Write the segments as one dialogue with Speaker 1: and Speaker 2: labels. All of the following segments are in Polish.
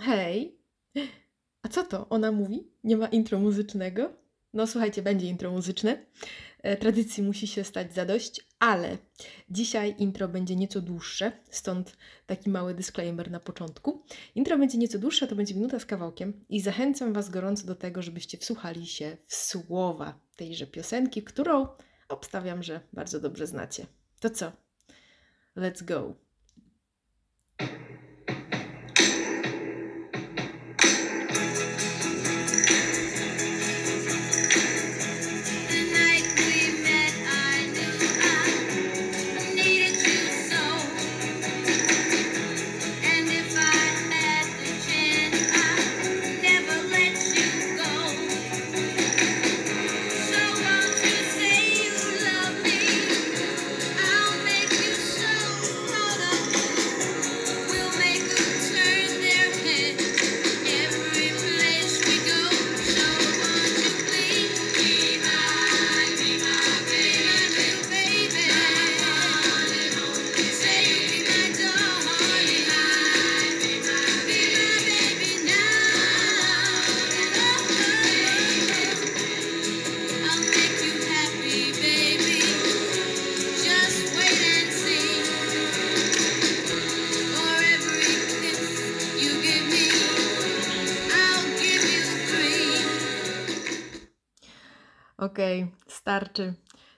Speaker 1: Hej, a co to? Ona mówi? Nie ma intro muzycznego? No słuchajcie, będzie intro muzyczne. E, tradycji musi się stać zadość, ale dzisiaj intro będzie nieco dłuższe, stąd taki mały disclaimer na początku. Intro będzie nieco dłuższe, to będzie minuta z kawałkiem i zachęcam Was gorąco do tego, żebyście wsłuchali się w słowa tejże piosenki, którą obstawiam, że bardzo dobrze znacie. To co? Let's go!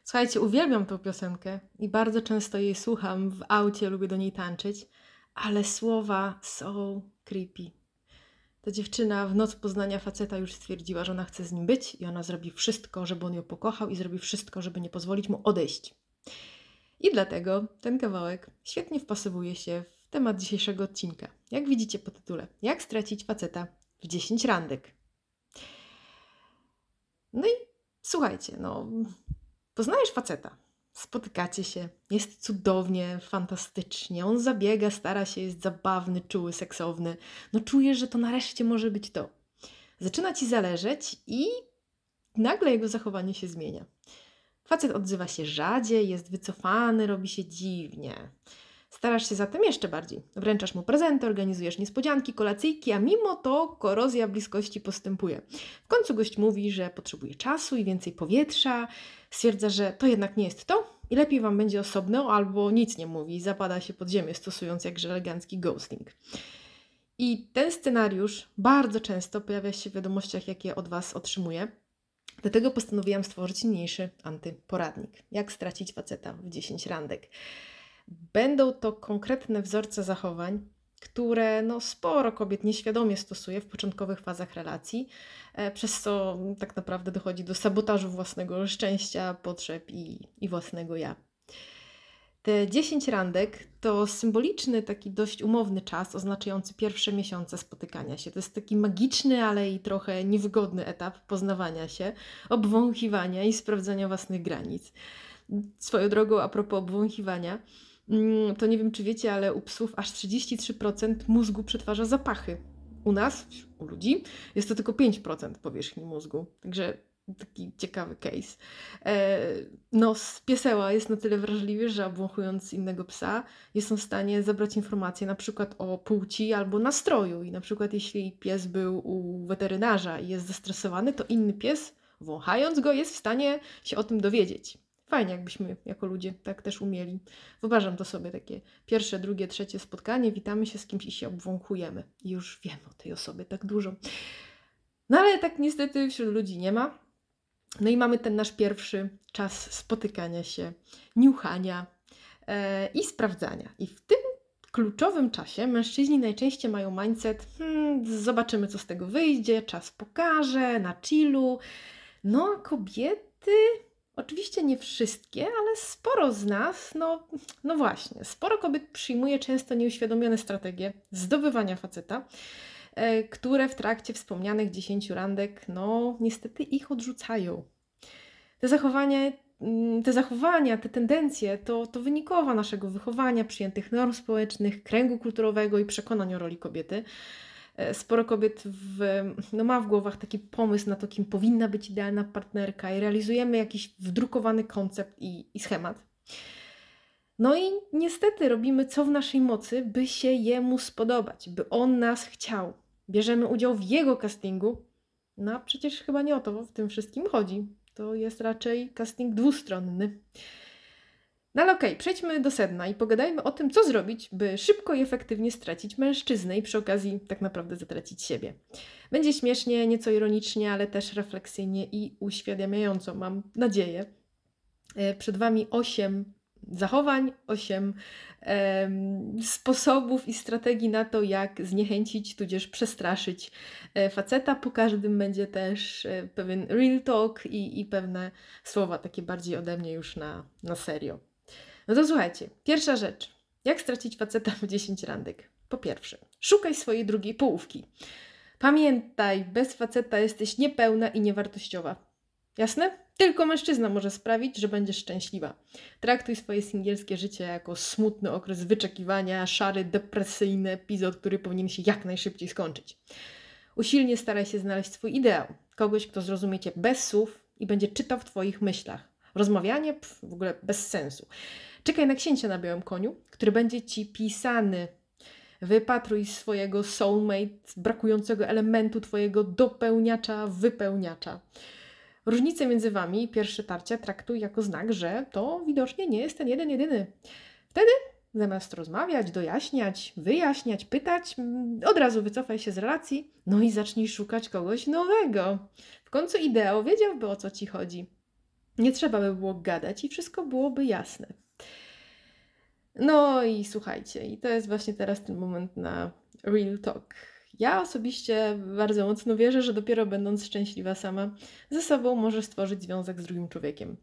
Speaker 1: Słuchajcie, uwielbiam tę piosenkę i bardzo często jej słucham w aucie, lubię do niej tańczyć, ale słowa są creepy. Ta dziewczyna w noc poznania faceta już stwierdziła, że ona chce z nim być i ona zrobi wszystko, żeby on ją pokochał i zrobi wszystko, żeby nie pozwolić mu odejść. I dlatego ten kawałek świetnie wpasowuje się w temat dzisiejszego odcinka. Jak widzicie po tytule, jak stracić faceta w 10 randek. No i Słuchajcie, no, poznajesz faceta, spotykacie się, jest cudownie, fantastycznie, on zabiega, stara się, jest zabawny, czuły, seksowny. No czujesz, że to nareszcie może być to. Zaczyna ci zależeć i nagle jego zachowanie się zmienia. Facet odzywa się rzadziej, jest wycofany, robi się dziwnie. Starasz się zatem jeszcze bardziej. Wręczasz mu prezenty, organizujesz niespodzianki, kolacyjki, a mimo to korozja bliskości postępuje. W końcu gość mówi, że potrzebuje czasu i więcej powietrza, stwierdza, że to jednak nie jest to i lepiej Wam będzie osobno, albo nic nie mówi i zapada się pod ziemię, stosując jakże elegancki ghosting. I ten scenariusz bardzo często pojawia się w wiadomościach, jakie od Was otrzymuję. Dlatego postanowiłam stworzyć mniejszy antyporadnik. Jak stracić faceta w 10 randek. Będą to konkretne wzorce zachowań, które no, sporo kobiet nieświadomie stosuje w początkowych fazach relacji, e, przez co tak naprawdę dochodzi do sabotażu własnego szczęścia, potrzeb i, i własnego ja. Te 10 randek to symboliczny, taki dość umowny czas oznaczający pierwsze miesiące spotykania się. To jest taki magiczny, ale i trochę niewygodny etap poznawania się, obwąchiwania i sprawdzania własnych granic. Swoją drogą, a propos obwąchiwania, Mm, to nie wiem, czy wiecie, ale u psów aż 33% mózgu przetwarza zapachy. U nas, u ludzi, jest to tylko 5% powierzchni mózgu. Także taki ciekawy case. E, no, pieseła jest na tyle wrażliwy, że obwąchując innego psa, jest on w stanie zabrać informacje na przykład o płci albo nastroju. I na przykład jeśli pies był u weterynarza i jest zestresowany, to inny pies, wąchając go, jest w stanie się o tym dowiedzieć fajnie, jakbyśmy jako ludzie tak też umieli. Wyobrażam to sobie takie pierwsze, drugie, trzecie spotkanie, witamy się z kimś i się obwąkujemy. I już wiem o tej osobie tak dużo. No ale tak niestety wśród ludzi nie ma. No i mamy ten nasz pierwszy czas spotykania się, niuchania e, i sprawdzania. I w tym kluczowym czasie mężczyźni najczęściej mają mindset hmm, zobaczymy co z tego wyjdzie, czas pokaże, na chillu. No a kobiety Oczywiście nie wszystkie, ale sporo z nas, no, no właśnie, sporo kobiet przyjmuje często nieuświadomione strategie zdobywania faceta, e, które w trakcie wspomnianych 10 randek, no niestety ich odrzucają. Te zachowania, mm, te zachowania, te tendencje to, to wynikowa naszego wychowania, przyjętych norm społecznych, kręgu kulturowego i przekonań o roli kobiety. E, sporo kobiet w, no ma w głowach taki pomysł na to, kim powinna być idealna partnerka i realizujemy jakiś wdrukowany koncept i, i schemat. No i niestety robimy co w naszej mocy, by się jemu spodobać, by on nas chciał. Bierzemy udział w jego castingu, no a przecież chyba nie o to w tym wszystkim chodzi. To jest raczej casting dwustronny. No ale okej, okay, przejdźmy do sedna i pogadajmy o tym, co zrobić, by szybko i efektywnie stracić mężczyznę i przy okazji tak naprawdę zatracić siebie. Będzie śmiesznie, nieco ironicznie, ale też refleksyjnie i uświadamiająco, mam nadzieję. E, przed Wami osiem zachowań, osiem sposobów i strategii na to, jak zniechęcić tudzież przestraszyć e, faceta. Po każdym będzie też e, pewien real talk i, i pewne słowa takie bardziej ode mnie już na, na serio. No to słuchajcie, pierwsza rzecz. Jak stracić faceta w 10 randek? Po pierwsze, szukaj swojej drugiej połówki. Pamiętaj, bez faceta jesteś niepełna i niewartościowa. Jasne? Tylko mężczyzna może sprawić, że będziesz szczęśliwa. Traktuj swoje singielskie życie jako smutny okres wyczekiwania, szary, depresyjny epizod, który powinien się jak najszybciej skończyć. Usilnie staraj się znaleźć swój ideał, kogoś, kto zrozumie cię bez słów i będzie czytał w twoich myślach. Rozmawianie pf, w ogóle bez sensu. Czekaj na księcia na białym koniu, który będzie ci pisany. Wypatruj swojego soulmate, brakującego elementu twojego dopełniacza, wypełniacza. Różnice między wami i pierwsze tarcia traktuj jako znak, że to widocznie nie jest ten jeden jedyny. Wtedy zamiast rozmawiać, dojaśniać, wyjaśniać, pytać, mm, od razu wycofaj się z relacji, no i zacznij szukać kogoś nowego. W końcu ideo wiedziałby o co ci chodzi. Nie trzeba by było gadać i wszystko byłoby jasne. No i słuchajcie, i to jest właśnie teraz ten moment na real talk. Ja osobiście bardzo mocno wierzę, że dopiero będąc szczęśliwa sama, ze sobą może stworzyć związek z drugim człowiekiem.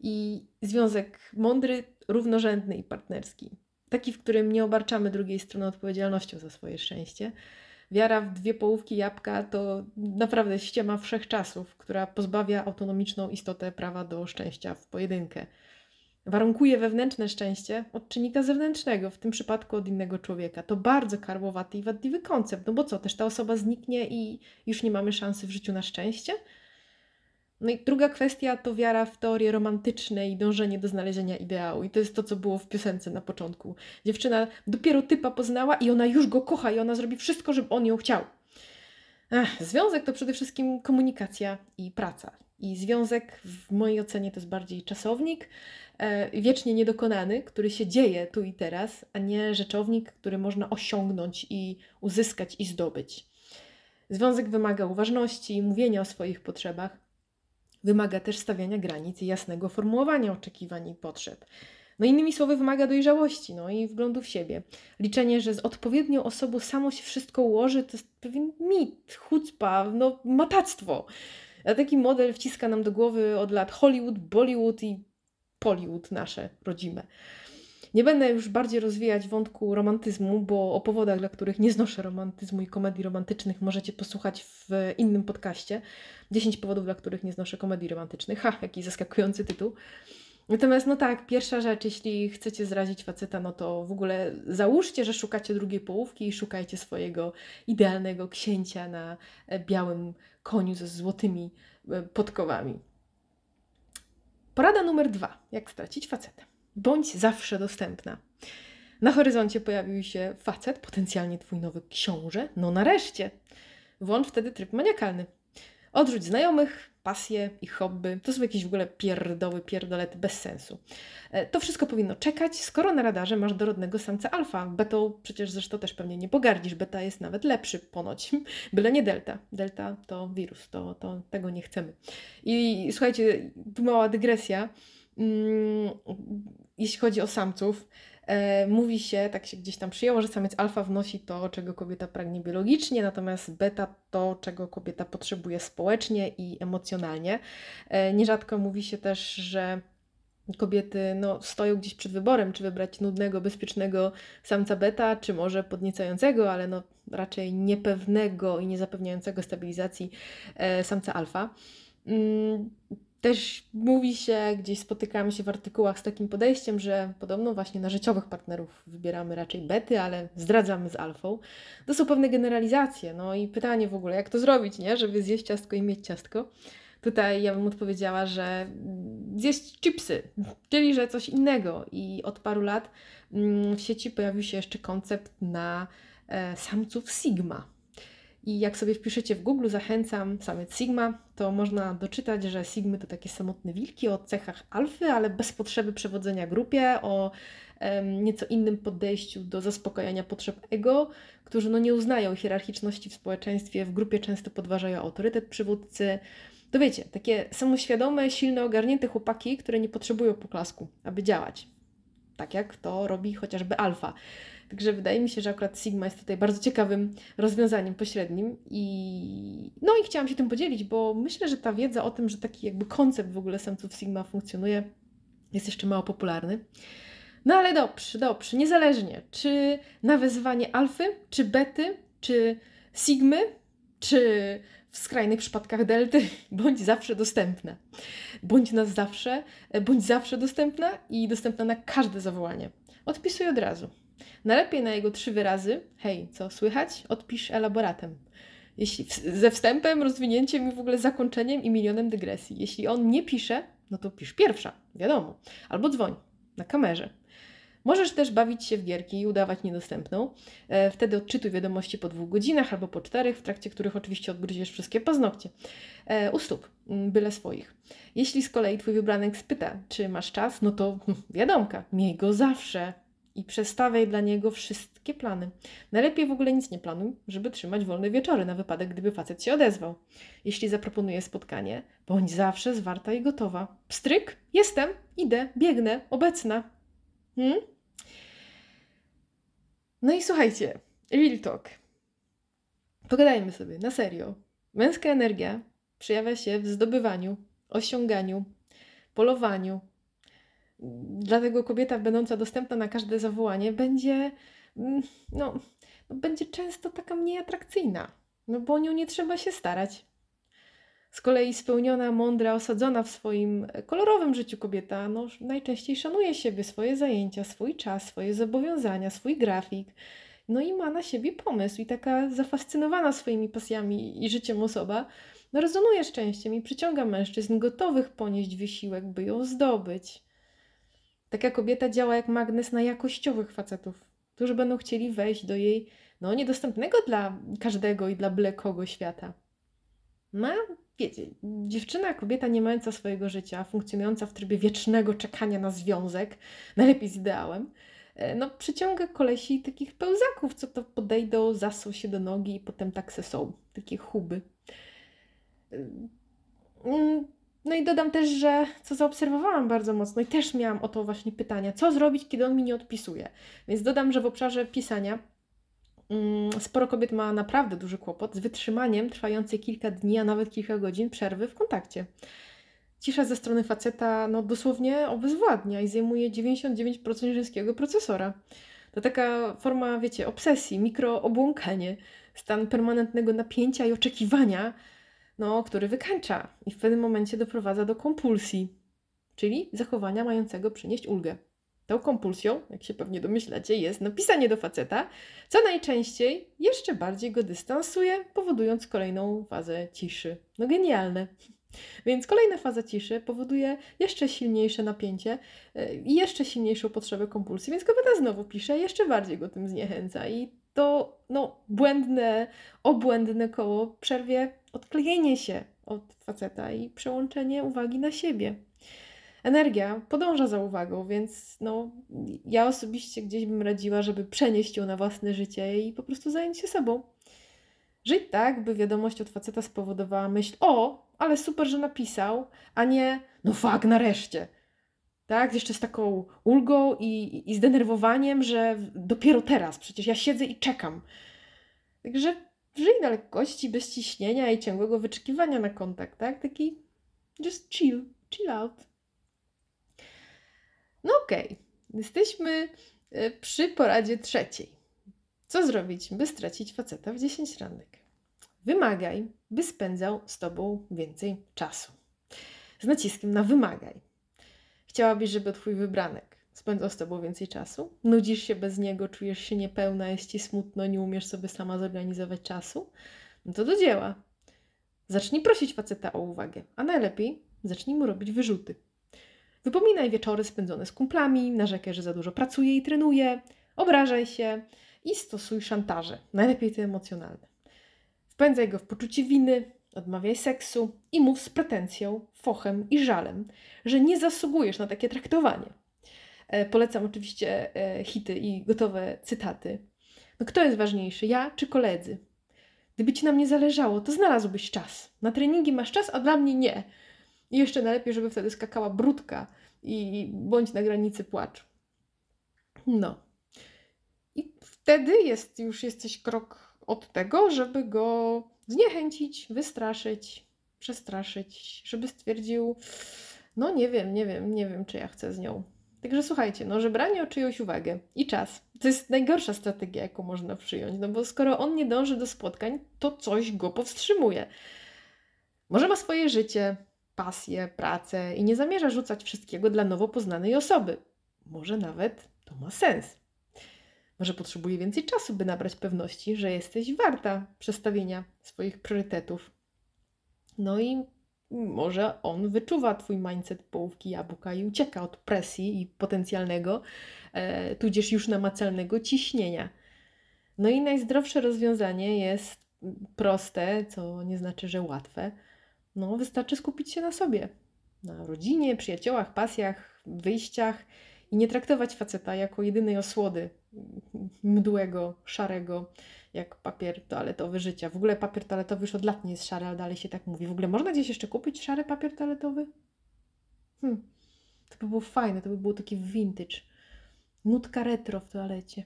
Speaker 1: I związek mądry, równorzędny i partnerski. Taki, w którym nie obarczamy drugiej strony odpowiedzialnością za swoje szczęście, wiara w dwie połówki jabłka to naprawdę ściema wszechczasów, która pozbawia autonomiczną istotę prawa do szczęścia w pojedynkę. Warunkuje wewnętrzne szczęście od czynnika zewnętrznego, w tym przypadku od innego człowieka. To bardzo karłowaty i wadliwy koncept, no bo co, też ta osoba zniknie i już nie mamy szansy w życiu na szczęście? No i druga kwestia to wiara w teorie romantyczne i dążenie do znalezienia ideału. I to jest to, co było w piosence na początku. Dziewczyna dopiero typa poznała i ona już go kocha i ona zrobi wszystko, żeby on ją chciał. Ach, związek to przede wszystkim komunikacja i praca. I związek w mojej ocenie to jest bardziej czasownik, e, wiecznie niedokonany, który się dzieje tu i teraz, a nie rzeczownik, który można osiągnąć i uzyskać i zdobyć. Związek wymaga uważności, mówienia o swoich potrzebach, Wymaga też stawiania granic i jasnego formułowania oczekiwań i potrzeb. No innymi słowy, wymaga dojrzałości no i wglądu w siebie. Liczenie, że z odpowiednią osobą samo się wszystko ułoży, to jest pewien mit, chucpa, no matactwo. A taki model wciska nam do głowy od lat Hollywood, Bollywood i Pollywood nasze rodzime. Nie będę już bardziej rozwijać wątku romantyzmu, bo o powodach, dla których nie znoszę romantyzmu i komedii romantycznych, możecie posłuchać w innym podcaście. 10 powodów, dla których nie znoszę komedii romantycznych. Ha, jaki zaskakujący tytuł. Natomiast, no tak, pierwsza rzecz, jeśli chcecie zrazić faceta, no to w ogóle załóżcie, że szukacie drugiej połówki i szukajcie swojego idealnego księcia na e, białym koniu ze złotymi e, podkowami. Porada numer dwa: jak stracić facetę. Bądź zawsze dostępna. Na horyzoncie pojawił się facet, potencjalnie twój nowy książę. No nareszcie! Włącz wtedy tryb maniakalny. Odrzuć znajomych, pasje i hobby. To są jakieś w ogóle pierdoły, pierdolety bez sensu. E, to wszystko powinno czekać, skoro na radarze masz dorodnego samca alfa. Betą przecież zresztą też pewnie nie pogardzisz. Beta jest nawet lepszy ponoć, byle nie delta. Delta to wirus, to, to tego nie chcemy. I słuchajcie, tu mała dygresja. Mm, jeśli chodzi o samców, e, mówi się, tak się gdzieś tam przyjęło, że samiec alfa wnosi to, czego kobieta pragnie biologicznie, natomiast beta to, czego kobieta potrzebuje społecznie i emocjonalnie. E, nierzadko mówi się też, że kobiety no, stoją gdzieś przed wyborem, czy wybrać nudnego, bezpiecznego samca beta, czy może podniecającego, ale no, raczej niepewnego i niezapewniającego stabilizacji e, samca alfa. Mm, też mówi się, gdzieś spotykamy się w artykułach z takim podejściem, że podobno właśnie na życiowych partnerów wybieramy raczej bety, ale zdradzamy z alfą. To są pewne generalizacje. No i pytanie w ogóle, jak to zrobić, nie? Żeby zjeść ciastko i mieć ciastko. Tutaj ja bym odpowiedziała, że zjeść chipsy, czyli że coś innego. I od paru lat mm, w sieci pojawił się jeszcze koncept na e, samców Sigma i jak sobie wpiszecie w Google, zachęcam, samiec Sigma, to można doczytać, że Sigmy to takie samotne wilki o cechach alfy, ale bez potrzeby przewodzenia grupie, o em, nieco innym podejściu do zaspokajania potrzeb ego, którzy no, nie uznają hierarchiczności w społeczeństwie, w grupie często podważają autorytet przywódcy. To wiecie, takie samoświadome, silne, ogarnięte chłopaki, które nie potrzebują poklasku, aby działać. Tak jak to robi chociażby alfa. Także wydaje mi się, że akurat Sigma jest tutaj bardzo ciekawym rozwiązaniem pośrednim i no i chciałam się tym podzielić, bo myślę, że ta wiedza o tym, że taki jakby koncept w ogóle samców Sigma funkcjonuje, jest jeszcze mało popularny. No ale dobrze, dobrze, niezależnie, czy na wezwanie alfy, czy bety, czy sigmy, czy w skrajnych przypadkach delty, bądź zawsze dostępna. Bądź nas zawsze, bądź zawsze dostępna i dostępna na każde zawołanie. Odpisuj od razu. Najlepiej na jego trzy wyrazy, hej, co słychać, odpisz elaboratem. Jeśli w, ze wstępem, rozwinięciem i w ogóle zakończeniem i milionem dygresji. Jeśli on nie pisze, no to pisz pierwsza, wiadomo. Albo dzwoń na kamerze. Możesz też bawić się w gierki i udawać niedostępną. E, wtedy odczytuj wiadomości po dwóch godzinach albo po czterech, w trakcie których oczywiście odgryziesz wszystkie paznokcie. E, u stóp, byle swoich. Jeśli z kolei twój wybranek spyta, czy masz czas, no to hm, wiadomka, miej go zawsze i przestawiaj dla niego wszystkie plany. Najlepiej w ogóle nic nie planuj, żeby trzymać wolne wieczory na wypadek, gdyby facet się odezwał. Jeśli zaproponuje spotkanie, bądź zawsze zwarta i gotowa. Pstryk, jestem, idę, biegnę, obecna. Hmm? No i słuchajcie, real talk. Pogadajmy sobie, na serio. Męska energia przejawia się w zdobywaniu, osiąganiu, polowaniu, Dlatego kobieta będąca dostępna na każde zawołanie będzie, mm, no, no, będzie często taka mniej atrakcyjna, no bo o nią nie trzeba się starać. Z kolei spełniona, mądra, osadzona w swoim e, kolorowym życiu kobieta no, najczęściej szanuje siebie, swoje zajęcia, swój czas, swoje zobowiązania, swój grafik. No i ma na siebie pomysł, i taka zafascynowana swoimi pasjami i życiem osoba no, rezonuje szczęściem i przyciąga mężczyzn gotowych ponieść wysiłek, by ją zdobyć. Taka kobieta działa jak magnes na jakościowych facetów, którzy będą chcieli wejść do jej no, niedostępnego dla każdego i dla blekogo świata. Ma, no, wiecie, dziewczyna, kobieta nie mająca swojego życia, funkcjonująca w trybie wiecznego czekania na związek, najlepiej z ideałem, e, no przyciąga kolesi takich pełzaków, co to podejdą, zasą się do nogi i potem tak se są, takie chuby. E, mm, no i dodam też, że co zaobserwowałam bardzo mocno i też miałam o to właśnie pytania, co zrobić, kiedy on mi nie odpisuje. Więc dodam, że w obszarze pisania mm, sporo kobiet ma naprawdę duży kłopot z wytrzymaniem trwającej kilka dni, a nawet kilka godzin przerwy w kontakcie. Cisza ze strony faceta no, dosłownie obezwładnia i zajmuje 99% żeńskiego procesora. To taka forma, wiecie, obsesji, mikroobłąkanie, stan permanentnego napięcia i oczekiwania, no, który wykańcza i w pewnym momencie doprowadza do kompulsji, czyli zachowania mającego przynieść ulgę. Tą kompulsją, jak się pewnie domyślacie, jest napisanie do faceta, co najczęściej jeszcze bardziej go dystansuje, powodując kolejną fazę ciszy. No genialne. Więc kolejna faza ciszy powoduje jeszcze silniejsze napięcie e, i jeszcze silniejszą potrzebę kompulsji, więc kobieta znowu pisze, jeszcze bardziej go tym zniechęca i to no, błędne, obłędne koło przerwie odklejenie się od faceta i przełączenie uwagi na siebie. Energia podąża za uwagą, więc no, ja osobiście gdzieś bym radziła, żeby przenieść ją na własne życie i po prostu zająć się sobą. Żyć tak, by wiadomość od faceta spowodowała myśl: O, ale super, że napisał, a nie no fak, nareszcie. Tak, jeszcze z taką ulgą i, i zdenerwowaniem, że dopiero teraz, przecież ja siedzę i czekam. Także Żyj na lekkości, bez ciśnienia i ciągłego wyczekiwania na kontakt, tak? Taki just chill, chill out. No okej, okay. jesteśmy e, przy poradzie trzeciej. Co zrobić, by stracić faceta w 10 ranek? Wymagaj, by spędzał z tobą więcej czasu. Z naciskiem na wymagaj. Chciałabyś, żeby twój wybranek spędza z tobą więcej czasu. Nudzisz się bez niego, czujesz się niepełna, jest ci smutno, nie umiesz sobie sama zorganizować czasu. No to do dzieła. Zacznij prosić faceta o uwagę, a najlepiej zacznij mu robić wyrzuty. Wypominaj wieczory spędzone z kumplami, narzekaj, że za dużo pracuje i trenuje, obrażaj się i stosuj szantaże, najlepiej te emocjonalne. Wpędzaj go w poczucie winy, odmawiaj seksu i mów z pretensją, fochem i żalem, że nie zasługujesz na takie traktowanie. E, polecam oczywiście e, hity i gotowe cytaty. No kto jest ważniejszy, ja czy koledzy? Gdyby ci na mnie zależało, to znalazłbyś czas. Na treningi masz czas, a dla mnie nie. I jeszcze najlepiej, żeby wtedy skakała brudka i bądź na granicy płacz. No. I wtedy jest, już jesteś krok od tego, żeby go zniechęcić, wystraszyć, przestraszyć, żeby stwierdził, no nie wiem, nie wiem, nie wiem, czy ja chcę z nią Także słuchajcie, no żebranie o czyjąś uwagę i czas. To jest najgorsza strategia, jaką można przyjąć, no bo skoro on nie dąży do spotkań, to coś go powstrzymuje. Może ma swoje życie, pasję, pracę i nie zamierza rzucać wszystkiego dla nowo poznanej osoby. Może nawet to ma sens. Może potrzebuje więcej czasu, by nabrać pewności, że jesteś warta przestawienia swoich priorytetów. No i może on wyczuwa Twój mindset połówki jabłka i ucieka od presji i potencjalnego, e, tudzież już namacalnego ciśnienia. No i najzdrowsze rozwiązanie jest proste, co nie znaczy, że łatwe. No, wystarczy skupić się na sobie, na rodzinie, przyjaciołach, pasjach, wyjściach i nie traktować faceta jako jedynej osłody mdłego, szarego, jak papier toaletowy życia. W ogóle papier toaletowy już od lat nie jest szary, ale dalej się tak mówi. W ogóle można gdzieś jeszcze kupić szary papier toaletowy? Hmm. To by było fajne, to by było taki vintage. Nutka retro w toalecie.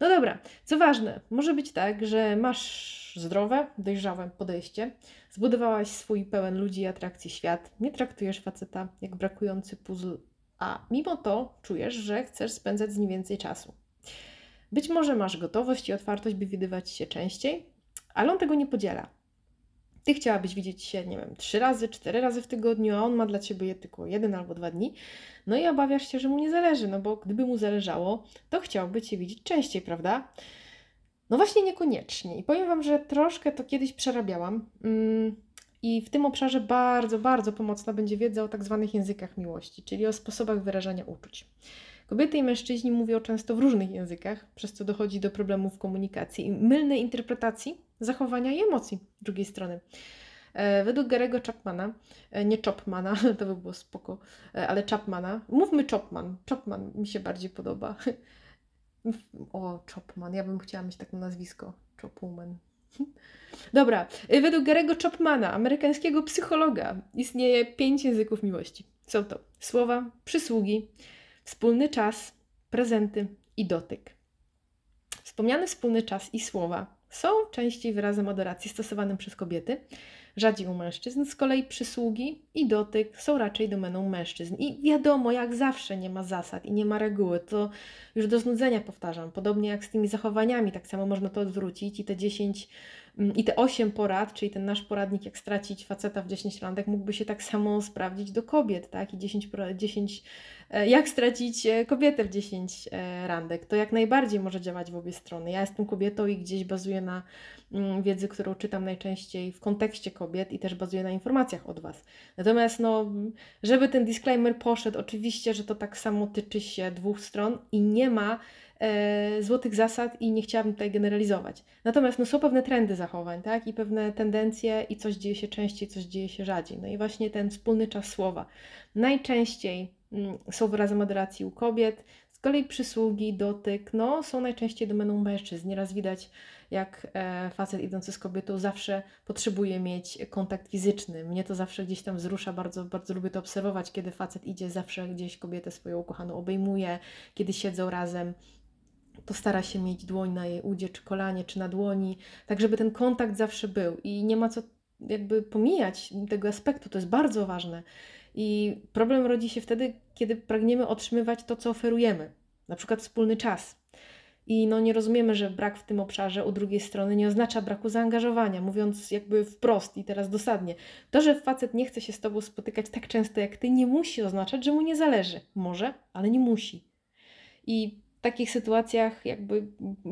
Speaker 1: No dobra, co ważne, może być tak, że masz zdrowe, dojrzałe podejście, zbudowałaś swój pełen ludzi i atrakcji świat, nie traktujesz faceta jak brakujący puzzle, a mimo to czujesz, że chcesz spędzać z nim więcej czasu. Być może masz gotowość i otwartość, by widywać się częściej, ale on tego nie podziela. Ty chciałabyś widzieć się, nie wiem, trzy razy, cztery razy w tygodniu, a on ma dla ciebie je tylko jeden albo dwa dni. No i obawiasz się, że mu nie zależy, no bo gdyby mu zależało, to chciałby cię widzieć częściej, prawda? No właśnie niekoniecznie. I powiem Wam, że troszkę to kiedyś przerabiałam. Mm, I w tym obszarze bardzo, bardzo pomocna będzie wiedza o tak zwanych językach miłości, czyli o sposobach wyrażania uczuć. Kobiety i mężczyźni mówią często w różnych językach, przez co dochodzi do problemów komunikacji i mylnej interpretacji zachowania i emocji drugiej strony. E, według Garego Chapmana, e, nie Chopmana, to by było spoko, e, ale Chapmana, mówmy Chopman, Chopman mi się bardziej podoba. O, Chopman, ja bym chciała mieć takie nazwisko, Chopwoman. Dobra, według Garego Chopmana, amerykańskiego psychologa, istnieje pięć języków miłości. Są to słowa, przysługi, wspólny czas, prezenty i dotyk. Wspomniany wspólny czas i słowa są częściej wyrazem adoracji stosowanym przez kobiety, rzadziej u mężczyzn, z kolei przysługi i dotyk są raczej domeną mężczyzn. I wiadomo, jak zawsze nie ma zasad i nie ma reguły, to już do znudzenia powtarzam. Podobnie jak z tymi zachowaniami, tak samo można to odwrócić i te 10 Mm, I te 8 porad, czyli ten nasz poradnik, jak stracić faceta w 10 randek, mógłby się tak samo sprawdzić do kobiet, tak? I 10, 10 e, jak stracić e, kobietę w 10 e, randek. To jak najbardziej może działać w obie strony. Ja jestem kobietą i gdzieś bazuję na mm, wiedzy, którą czytam najczęściej w kontekście kobiet i też bazuję na informacjach od Was. Natomiast, no, żeby ten disclaimer poszedł, oczywiście, że to tak samo tyczy się dwóch stron i nie ma E, złotych zasad i nie chciałabym tutaj generalizować. Natomiast no, są pewne trendy zachowań, tak? I pewne tendencje i coś dzieje się częściej, coś dzieje się rzadziej. No i właśnie ten wspólny czas słowa. Najczęściej mm, są wyrazy moderacji u kobiet, z kolei przysługi, dotyk, no są najczęściej domeną mężczyzn. Nieraz widać, jak e, facet idący z kobietą zawsze potrzebuje mieć kontakt fizyczny. Mnie to zawsze gdzieś tam wzrusza, bardzo, bardzo lubię to obserwować, kiedy facet idzie, zawsze gdzieś kobietę swoją ukochaną obejmuje, kiedy siedzą razem to stara się mieć dłoń na jej udzie, czy kolanie, czy na dłoni, tak żeby ten kontakt zawsze był i nie ma co jakby pomijać tego aspektu, to jest bardzo ważne. I problem rodzi się wtedy, kiedy pragniemy otrzymywać to, co oferujemy, na przykład wspólny czas. I no nie rozumiemy, że brak w tym obszarze u drugiej strony nie oznacza braku zaangażowania, mówiąc jakby wprost i teraz dosadnie. To, że facet nie chce się z tobą spotykać tak często jak ty, nie musi oznaczać, że mu nie zależy. Może, ale nie musi. I takich sytuacjach jakby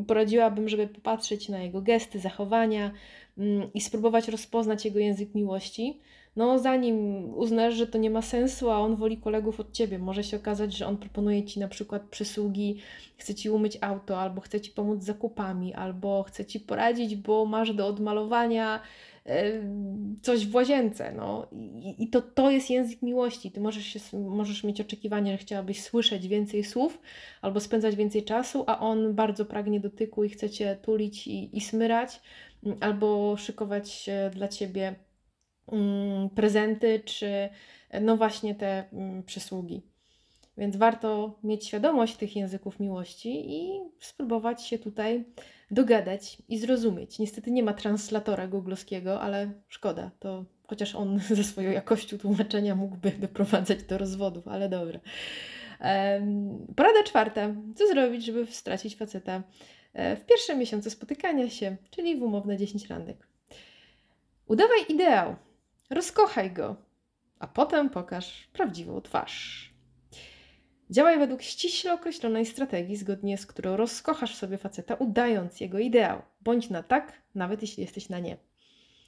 Speaker 1: poradziłabym, żeby popatrzeć na jego gesty, zachowania mm, i spróbować rozpoznać jego język miłości no zanim uznasz, że to nie ma sensu, a on woli kolegów od ciebie, może się okazać, że on proponuje ci na przykład przysługi, chce ci umyć auto, albo chce ci pomóc z zakupami, albo chce ci poradzić, bo masz do odmalowania coś w łazience. No. I, I, to, to jest język miłości. Ty możesz, się, możesz mieć oczekiwanie, że chciałabyś słyszeć więcej słów albo spędzać więcej czasu, a on bardzo pragnie dotyku i chce cię tulić i, i smyrać, albo szykować dla ciebie Mm, prezenty, czy e, no właśnie te mm, przysługi. Więc warto mieć świadomość tych języków miłości i spróbować się tutaj dogadać i zrozumieć. Niestety nie ma translatora googlowskiego, ale szkoda, to chociaż on ze swoją jakością tłumaczenia mógłby doprowadzać do rozwodów, ale dobra. Porada czwarta. Co zrobić, żeby stracić faceta e, w pierwsze miesiące spotykania się, czyli w umowne 10 randek? Udawaj ideał. Rozkochaj go, a potem pokaż prawdziwą twarz. Działaj według ściśle określonej strategii, zgodnie z którą rozkochasz sobie faceta, udając jego ideał. Bądź na tak, nawet jeśli jesteś na nie.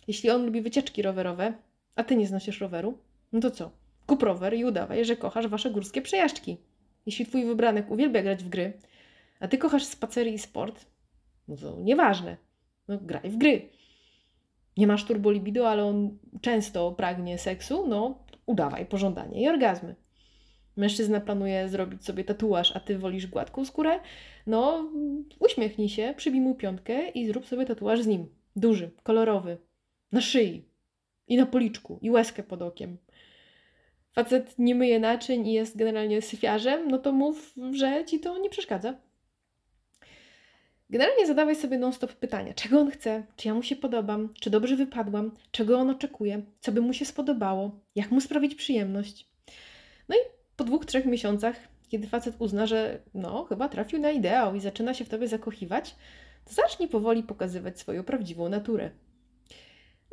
Speaker 1: Jeśli on lubi wycieczki rowerowe, a ty nie znosisz roweru, no to co? Kup rower i udawaj, że kochasz wasze górskie przejażdżki. Jeśli twój wybranek uwielbia grać w gry, a ty kochasz spacery i sport, no to nieważne. No graj w gry nie masz turbolibido, ale on często pragnie seksu, no udawaj pożądanie i orgazmy. Mężczyzna planuje zrobić sobie tatuaż, a ty wolisz gładką skórę? No, uśmiechnij się, przybij mu piątkę i zrób sobie tatuaż z nim. Duży, kolorowy, na szyi i na policzku i łezkę pod okiem. Facet nie myje naczyń i jest generalnie syfiarzem, no to mów, że ci to nie przeszkadza. Generalnie zadawaj sobie non-stop pytania, czego on chce, czy ja mu się podobam, czy dobrze wypadłam, czego on oczekuje, co by mu się spodobało, jak mu sprawić przyjemność. No i po dwóch, trzech miesiącach, kiedy facet uzna, że no, chyba trafił na ideał i zaczyna się w tobie zakochiwać, to zacznij powoli pokazywać swoją prawdziwą naturę.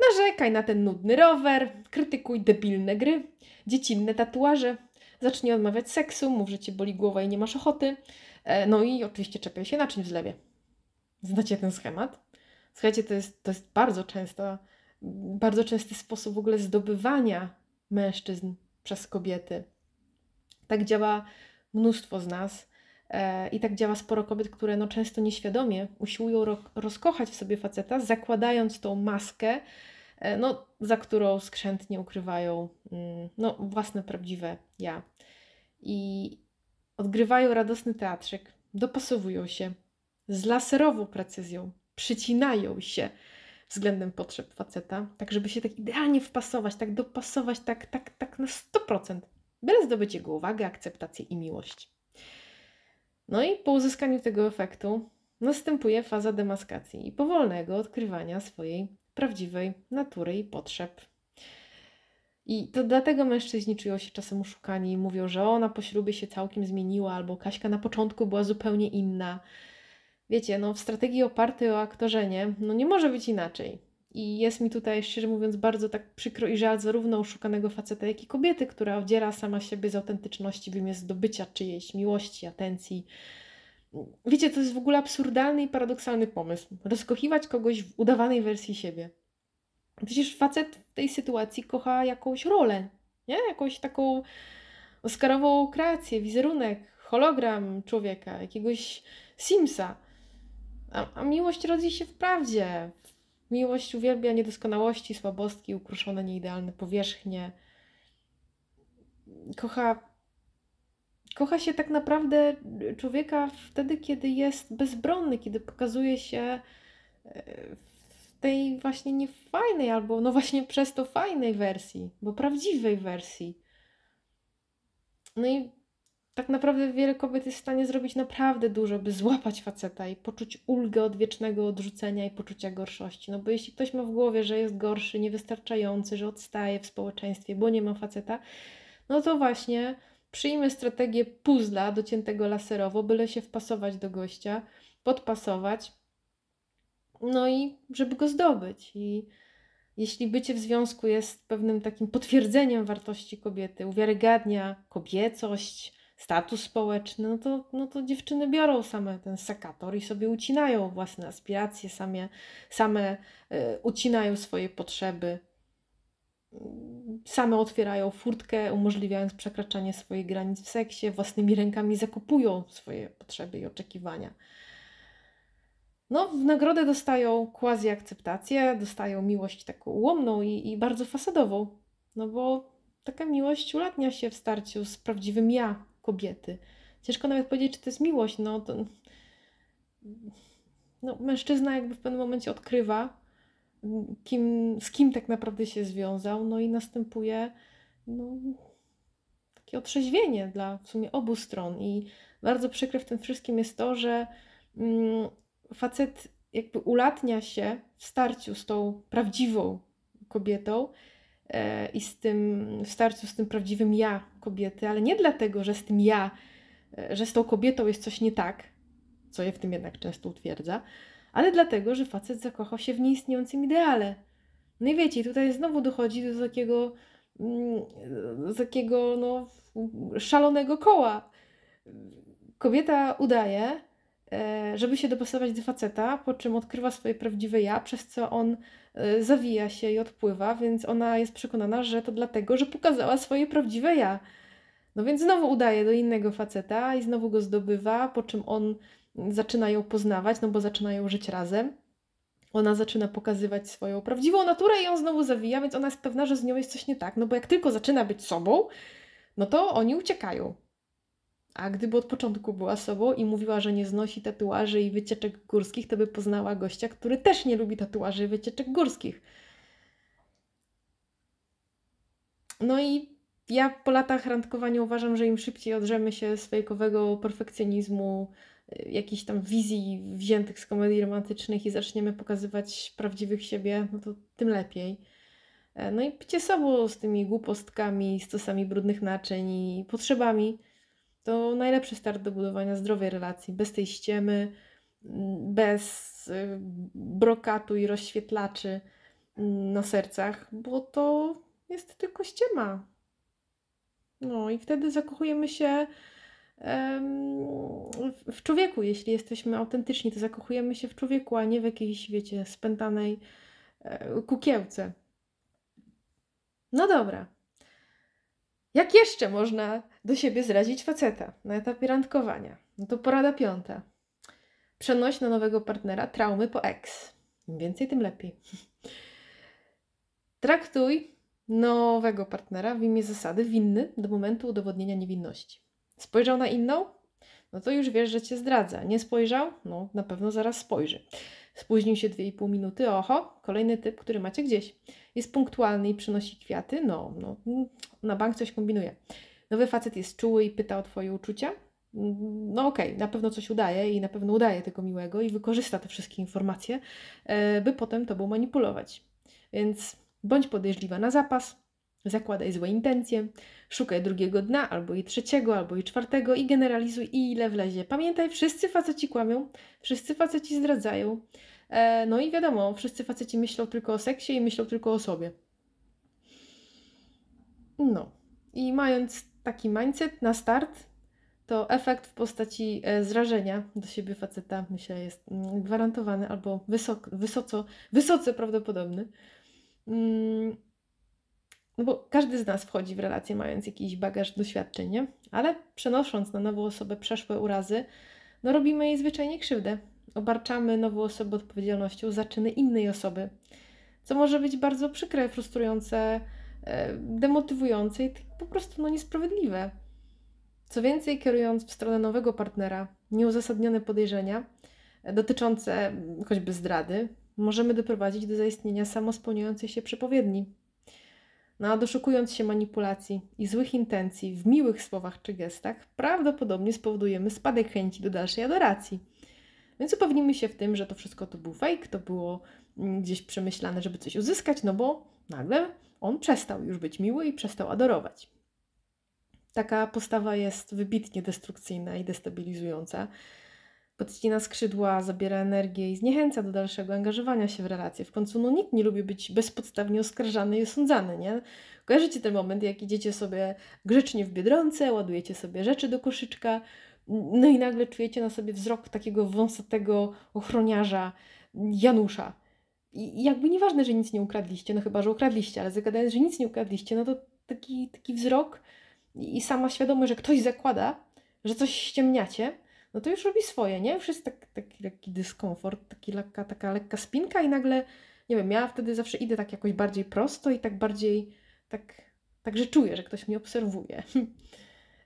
Speaker 1: Narzekaj na ten nudny rower, krytykuj debilne gry, dziecinne tatuaże, zacznij odmawiać seksu, mów, że cię boli głowa i nie masz ochoty, e, no i oczywiście czepiaj się naczyń w zlewie. Znacie ten schemat? Słuchajcie, to jest, to jest bardzo często, bardzo częsty sposób w ogóle zdobywania mężczyzn przez kobiety. Tak działa mnóstwo z nas e, i tak działa sporo kobiet, które no często nieświadomie usiłują ro rozkochać w sobie faceta, zakładając tą maskę, e, no, za którą skrzętnie ukrywają mm, no, własne prawdziwe ja. I odgrywają radosny teatrzyk, dopasowują się, z laserową precyzją przycinają się względem potrzeb faceta, tak żeby się tak idealnie wpasować, tak dopasować, tak, tak, tak na 100%, byle zdobyć jego uwagę, akceptację i miłość. No i po uzyskaniu tego efektu następuje faza demaskacji i powolnego odkrywania swojej prawdziwej natury i potrzeb. I to dlatego mężczyźni czują się czasem oszukani i mówią, że ona po ślubie się całkiem zmieniła, albo Kaśka na początku była zupełnie inna wiecie, no w strategii opartej o aktorzenie, no nie może być inaczej. I jest mi tutaj, szczerze mówiąc, bardzo tak przykro i żal zarówno oszukanego faceta, jak i kobiety, która odziera sama siebie z autentyczności w imię zdobycia czyjejś miłości, atencji. Wiecie, to jest w ogóle absurdalny i paradoksalny pomysł. Rozkochiwać kogoś w udawanej wersji siebie. Przecież facet w tej sytuacji kocha jakąś rolę, nie? Jakąś taką oskarową kreację, wizerunek, hologram człowieka, jakiegoś Simsa. A, a miłość rodzi się w prawdzie. Miłość uwielbia niedoskonałości, słabostki, ukruszone, nieidealne powierzchnie. Kocha, kocha się tak naprawdę człowieka wtedy, kiedy jest bezbronny, kiedy pokazuje się e, w tej właśnie niefajnej, albo no właśnie przez to fajnej wersji, bo prawdziwej wersji. No i tak naprawdę wiele kobiet jest w stanie zrobić naprawdę dużo, by złapać faceta i poczuć ulgę od wiecznego odrzucenia i poczucia gorszości. No bo jeśli ktoś ma w głowie, że jest gorszy, niewystarczający, że odstaje w społeczeństwie, bo nie ma faceta, no to właśnie przyjmę strategię puzla dociętego laserowo, byle się wpasować do gościa, podpasować, no i żeby go zdobyć. I jeśli bycie w związku jest pewnym takim potwierdzeniem wartości kobiety, uwiarygadnia kobiecość, status społeczny, no to, no to dziewczyny biorą same ten sekator i sobie ucinają własne aspiracje, same, same y, ucinają swoje potrzeby, same otwierają furtkę, umożliwiając przekraczanie swoich granic w seksie, własnymi rękami zakupują swoje potrzeby i oczekiwania. No, w nagrodę dostają quasi-akceptację, dostają miłość taką ułomną i, i bardzo fasadową, no bo taka miłość ulatnia się w starciu z prawdziwym ja, kobiety. Ciężko nawet powiedzieć, czy to jest miłość. No, to, no, mężczyzna jakby w pewnym momencie odkrywa, kim, z kim tak naprawdę się związał, no i następuje no, takie otrzeźwienie dla w sumie obu stron. I bardzo przykre w tym wszystkim jest to, że mm, facet jakby ulatnia się w starciu z tą prawdziwą kobietą e, i z tym, w starciu z tym prawdziwym ja kobiety, ale nie dlatego, że z tym ja, e, że z tą kobietą jest coś nie tak, co je w tym jednak często utwierdza, ale dlatego, że facet zakochał się w nieistniejącym ideale. No i wiecie, tutaj znowu dochodzi do takiego, do mm, e, takiego no, szalonego koła. Kobieta udaje, e, żeby się dopasować do faceta, po czym odkrywa swoje prawdziwe ja, przez co on Y, zawija się i odpływa, więc ona jest przekonana, że to dlatego, że pokazała swoje prawdziwe ja. No więc znowu udaje do innego faceta i znowu go zdobywa, po czym on zaczyna ją poznawać, no bo zaczynają żyć razem. Ona zaczyna pokazywać swoją prawdziwą naturę i on znowu zawija, więc ona jest pewna, że z nią jest coś nie tak. No bo jak tylko zaczyna być sobą, no to oni uciekają. A gdyby od początku była sobą i mówiła, że nie znosi tatuaży i wycieczek górskich, to by poznała gościa, który też nie lubi tatuaży i wycieczek górskich. No i ja po latach randkowania uważam, że im szybciej odrzemy się z fejkowego perfekcjonizmu, y, jakichś tam wizji wziętych z komedii romantycznych i zaczniemy pokazywać prawdziwych siebie, no to tym lepiej. E, no i bycie sobą z tymi głupostkami, stosami brudnych naczyń i potrzebami – to najlepszy start do budowania zdrowej relacji, bez tej ściemy, bez y, brokatu i rozświetlaczy mm, na sercach, bo to jest tylko ściema. No i wtedy zakochujemy się w człowieku, jeśli jesteśmy autentyczni, to zakochujemy się w człowieku, a nie w jakiejś, wiecie, spętanej e, kukiełce. No dobra, jak jeszcze można do siebie zrazić faceta na etapie randkowania? No to porada piąta. Przenoś na nowego partnera traumy po ex. Im więcej, tym lepiej. Traktuj nowego partnera w imię zasady winny do momentu udowodnienia niewinności. Spojrzał na inną? No to już wiesz, że cię zdradza. Nie spojrzał? No na pewno zaraz spojrzy. Spóźnił się 2,5 minuty, oho, kolejny typ, który macie gdzieś. Jest punktualny i przynosi kwiaty, no, no na bank coś kombinuje. Nowy facet jest czuły i pyta o Twoje uczucia. No okej, okay, na pewno coś udaje i na pewno udaje tego miłego i wykorzysta te wszystkie informacje, e, by potem tobą manipulować. Więc bądź podejrzliwa na zapas, Zakładaj złe intencje, szukaj drugiego dna, albo i trzeciego, albo i czwartego i generalizuj ile wlezie. Pamiętaj, wszyscy faceci kłamią, wszyscy faceci zdradzają. E, no i wiadomo, wszyscy faceci myślą tylko o seksie i myślą tylko o sobie. No. I mając taki mindset na start, to efekt w postaci e, zrażenia do siebie faceta, myślę, jest mm, gwarantowany albo wysok, wysoco, wysoce prawdopodobny. Mm no bo każdy z nas wchodzi w relację mając jakiś bagaż doświadczeń, nie? ale przenosząc na nową osobę przeszłe urazy, no robimy jej zwyczajnie krzywdę. Obarczamy nową osobę odpowiedzialnością za czyny innej osoby, co może być bardzo przykre, frustrujące, e, demotywujące i tak po prostu no, niesprawiedliwe. Co więcej, kierując w stronę nowego partnera nieuzasadnione podejrzenia e, dotyczące choćby zdrady, możemy doprowadzić do zaistnienia samospełniającej się przepowiedni. No, doszukując się manipulacji i złych intencji w miłych słowach czy gestach, prawdopodobnie spowodujemy spadek chęci do dalszej adoracji. Więc upewnimy się w tym, że to wszystko to był fake, to było mm, gdzieś przemyślane, żeby coś uzyskać, no bo nagle on przestał już być miły i przestał adorować. Taka postawa jest wybitnie destrukcyjna i destabilizująca. Podcina skrzydła, zabiera energię i zniechęca do dalszego angażowania się w relacje. W końcu no, nikt nie lubi być bezpodstawnie oskarżany i osądzany, nie? Kojarzycie ten moment, jak idziecie sobie grzecznie w Biedronce, ładujecie sobie rzeczy do koszyczka, no i nagle czujecie na sobie wzrok takiego wąsatego ochroniarza Janusza. I jakby nieważne, że nic nie ukradliście, no chyba, że ukradliście, ale zagadając, że nic nie ukradliście, no to taki, taki wzrok i sama świadomość, że ktoś zakłada, że coś ściemniacie, no to już robi swoje, nie? Już jest tak, taki, dyskomfort, taki lekka, taka lekka spinka i nagle, nie wiem, ja wtedy zawsze idę tak jakoś bardziej prosto i tak bardziej, tak, tak że czuję, że ktoś mnie obserwuje.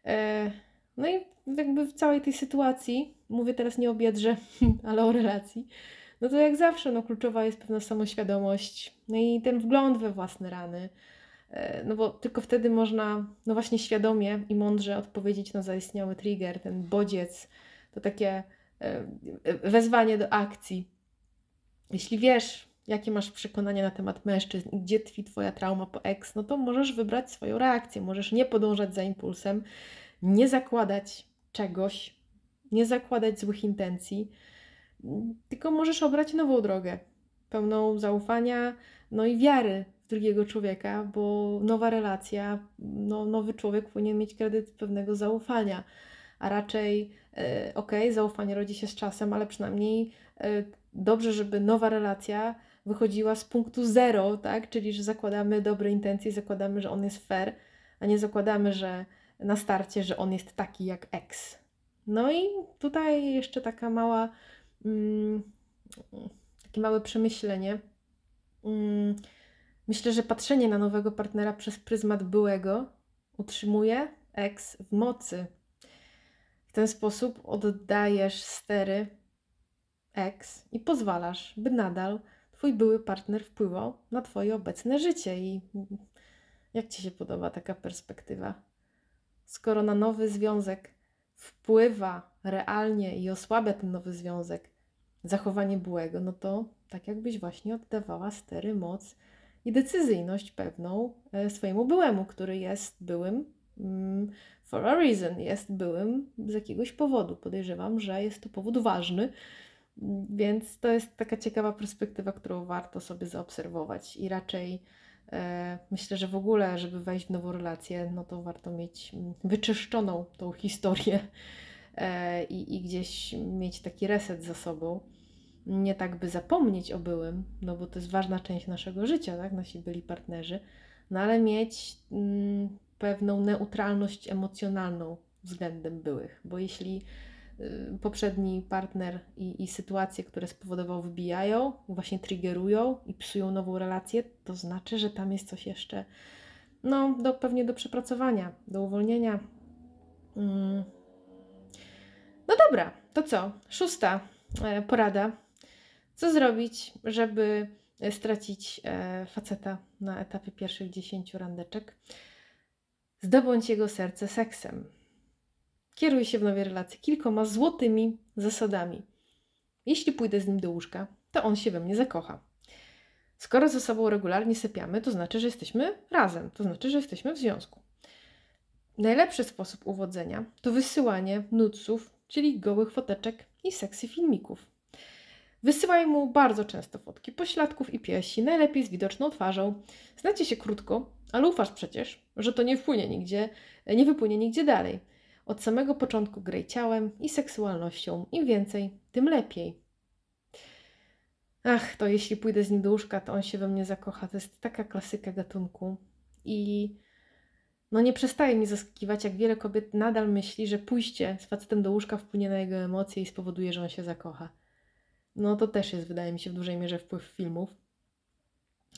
Speaker 1: E, no i jakby w całej tej sytuacji, mówię teraz nie o biedrze, ale o relacji, no to jak zawsze, no kluczowa jest pewna samoświadomość, no i ten wgląd we własne rany, e, no bo tylko wtedy można, no właśnie świadomie i mądrze odpowiedzieć na zaistniały trigger, ten bodziec, to takie e, wezwanie do akcji. Jeśli wiesz, jakie masz przekonania na temat mężczyzn gdzie tkwi Twoja trauma po eks, no to możesz wybrać swoją reakcję. Możesz nie podążać za impulsem, nie zakładać czegoś, nie zakładać złych intencji, tylko możesz obrać nową drogę, pełną zaufania, no i wiary w drugiego człowieka, bo nowa relacja, no, nowy człowiek powinien mieć kredyt pewnego zaufania a raczej e, okej, okay, zaufanie rodzi się z czasem, ale przynajmniej e, dobrze, żeby nowa relacja wychodziła z punktu zero, tak? Czyli, że zakładamy dobre intencje, zakładamy, że on jest fair, a nie zakładamy, że na starcie, że on jest taki jak ex. No i tutaj jeszcze taka mała, mm, takie małe przemyślenie. Mm, myślę, że patrzenie na nowego partnera przez pryzmat byłego utrzymuje ex w mocy w ten sposób oddajesz stery ex i pozwalasz, by nadal Twój były partner wpływał na Twoje obecne życie. I jak Ci się podoba taka perspektywa? Skoro na nowy związek wpływa realnie i osłabia ten nowy związek zachowanie byłego, no to tak jakbyś właśnie oddawała stery, moc i decyzyjność pewną e, swojemu byłemu, który jest byłym Mm, for a reason, jest byłym z jakiegoś powodu. Podejrzewam, że jest to powód ważny, mm, więc to jest taka ciekawa perspektywa, którą warto sobie zaobserwować i raczej e, myślę, że w ogóle, żeby wejść w nową relację, no to warto mieć mm, wyczyszczoną tą historię e, i, i gdzieś mieć taki reset za sobą nie tak, by zapomnieć o byłym, no bo to jest ważna część naszego życia, tak? Nasi byli partnerzy, no ale mieć mm, pewną neutralność emocjonalną względem byłych, bo jeśli y, poprzedni partner i, i sytuacje, które spowodował, wybijają, właśnie triggerują i psują nową relację, to znaczy, że tam jest coś jeszcze, no, do, pewnie do przepracowania, do uwolnienia. Mm. No dobra, to co? Szósta e, porada. Co zrobić, żeby e, stracić e, faceta na etapie pierwszych 10 randeczek? Zdobądź jego serce seksem. Kieruj się w nowej relacji kilkoma złotymi zasadami. Jeśli pójdę z nim do łóżka, to on się we mnie zakocha. Skoro ze sobą regularnie sypiamy, to znaczy, że jesteśmy razem, to znaczy, że jesteśmy w związku. Najlepszy sposób uwodzenia to wysyłanie nutsów, czyli gołych foteczek i seksy filmików. Wysyłaj mu bardzo często fotki pośladków i piersi, najlepiej z widoczną twarzą. Znacie się krótko, ale ufasz przecież, że to nie wpłynie nigdzie, nie wypłynie nigdzie dalej. Od samego początku graj ciałem i seksualnością. Im więcej, tym lepiej. Ach, to jeśli pójdę z nim do łóżka, to on się we mnie zakocha. To jest taka klasyka gatunku. I no nie przestaje mi zaskakiwać, jak wiele kobiet nadal myśli, że pójście z facetem do łóżka wpłynie na jego emocje i spowoduje, że on się zakocha. No to też jest, wydaje mi się, w dużej mierze wpływ filmów.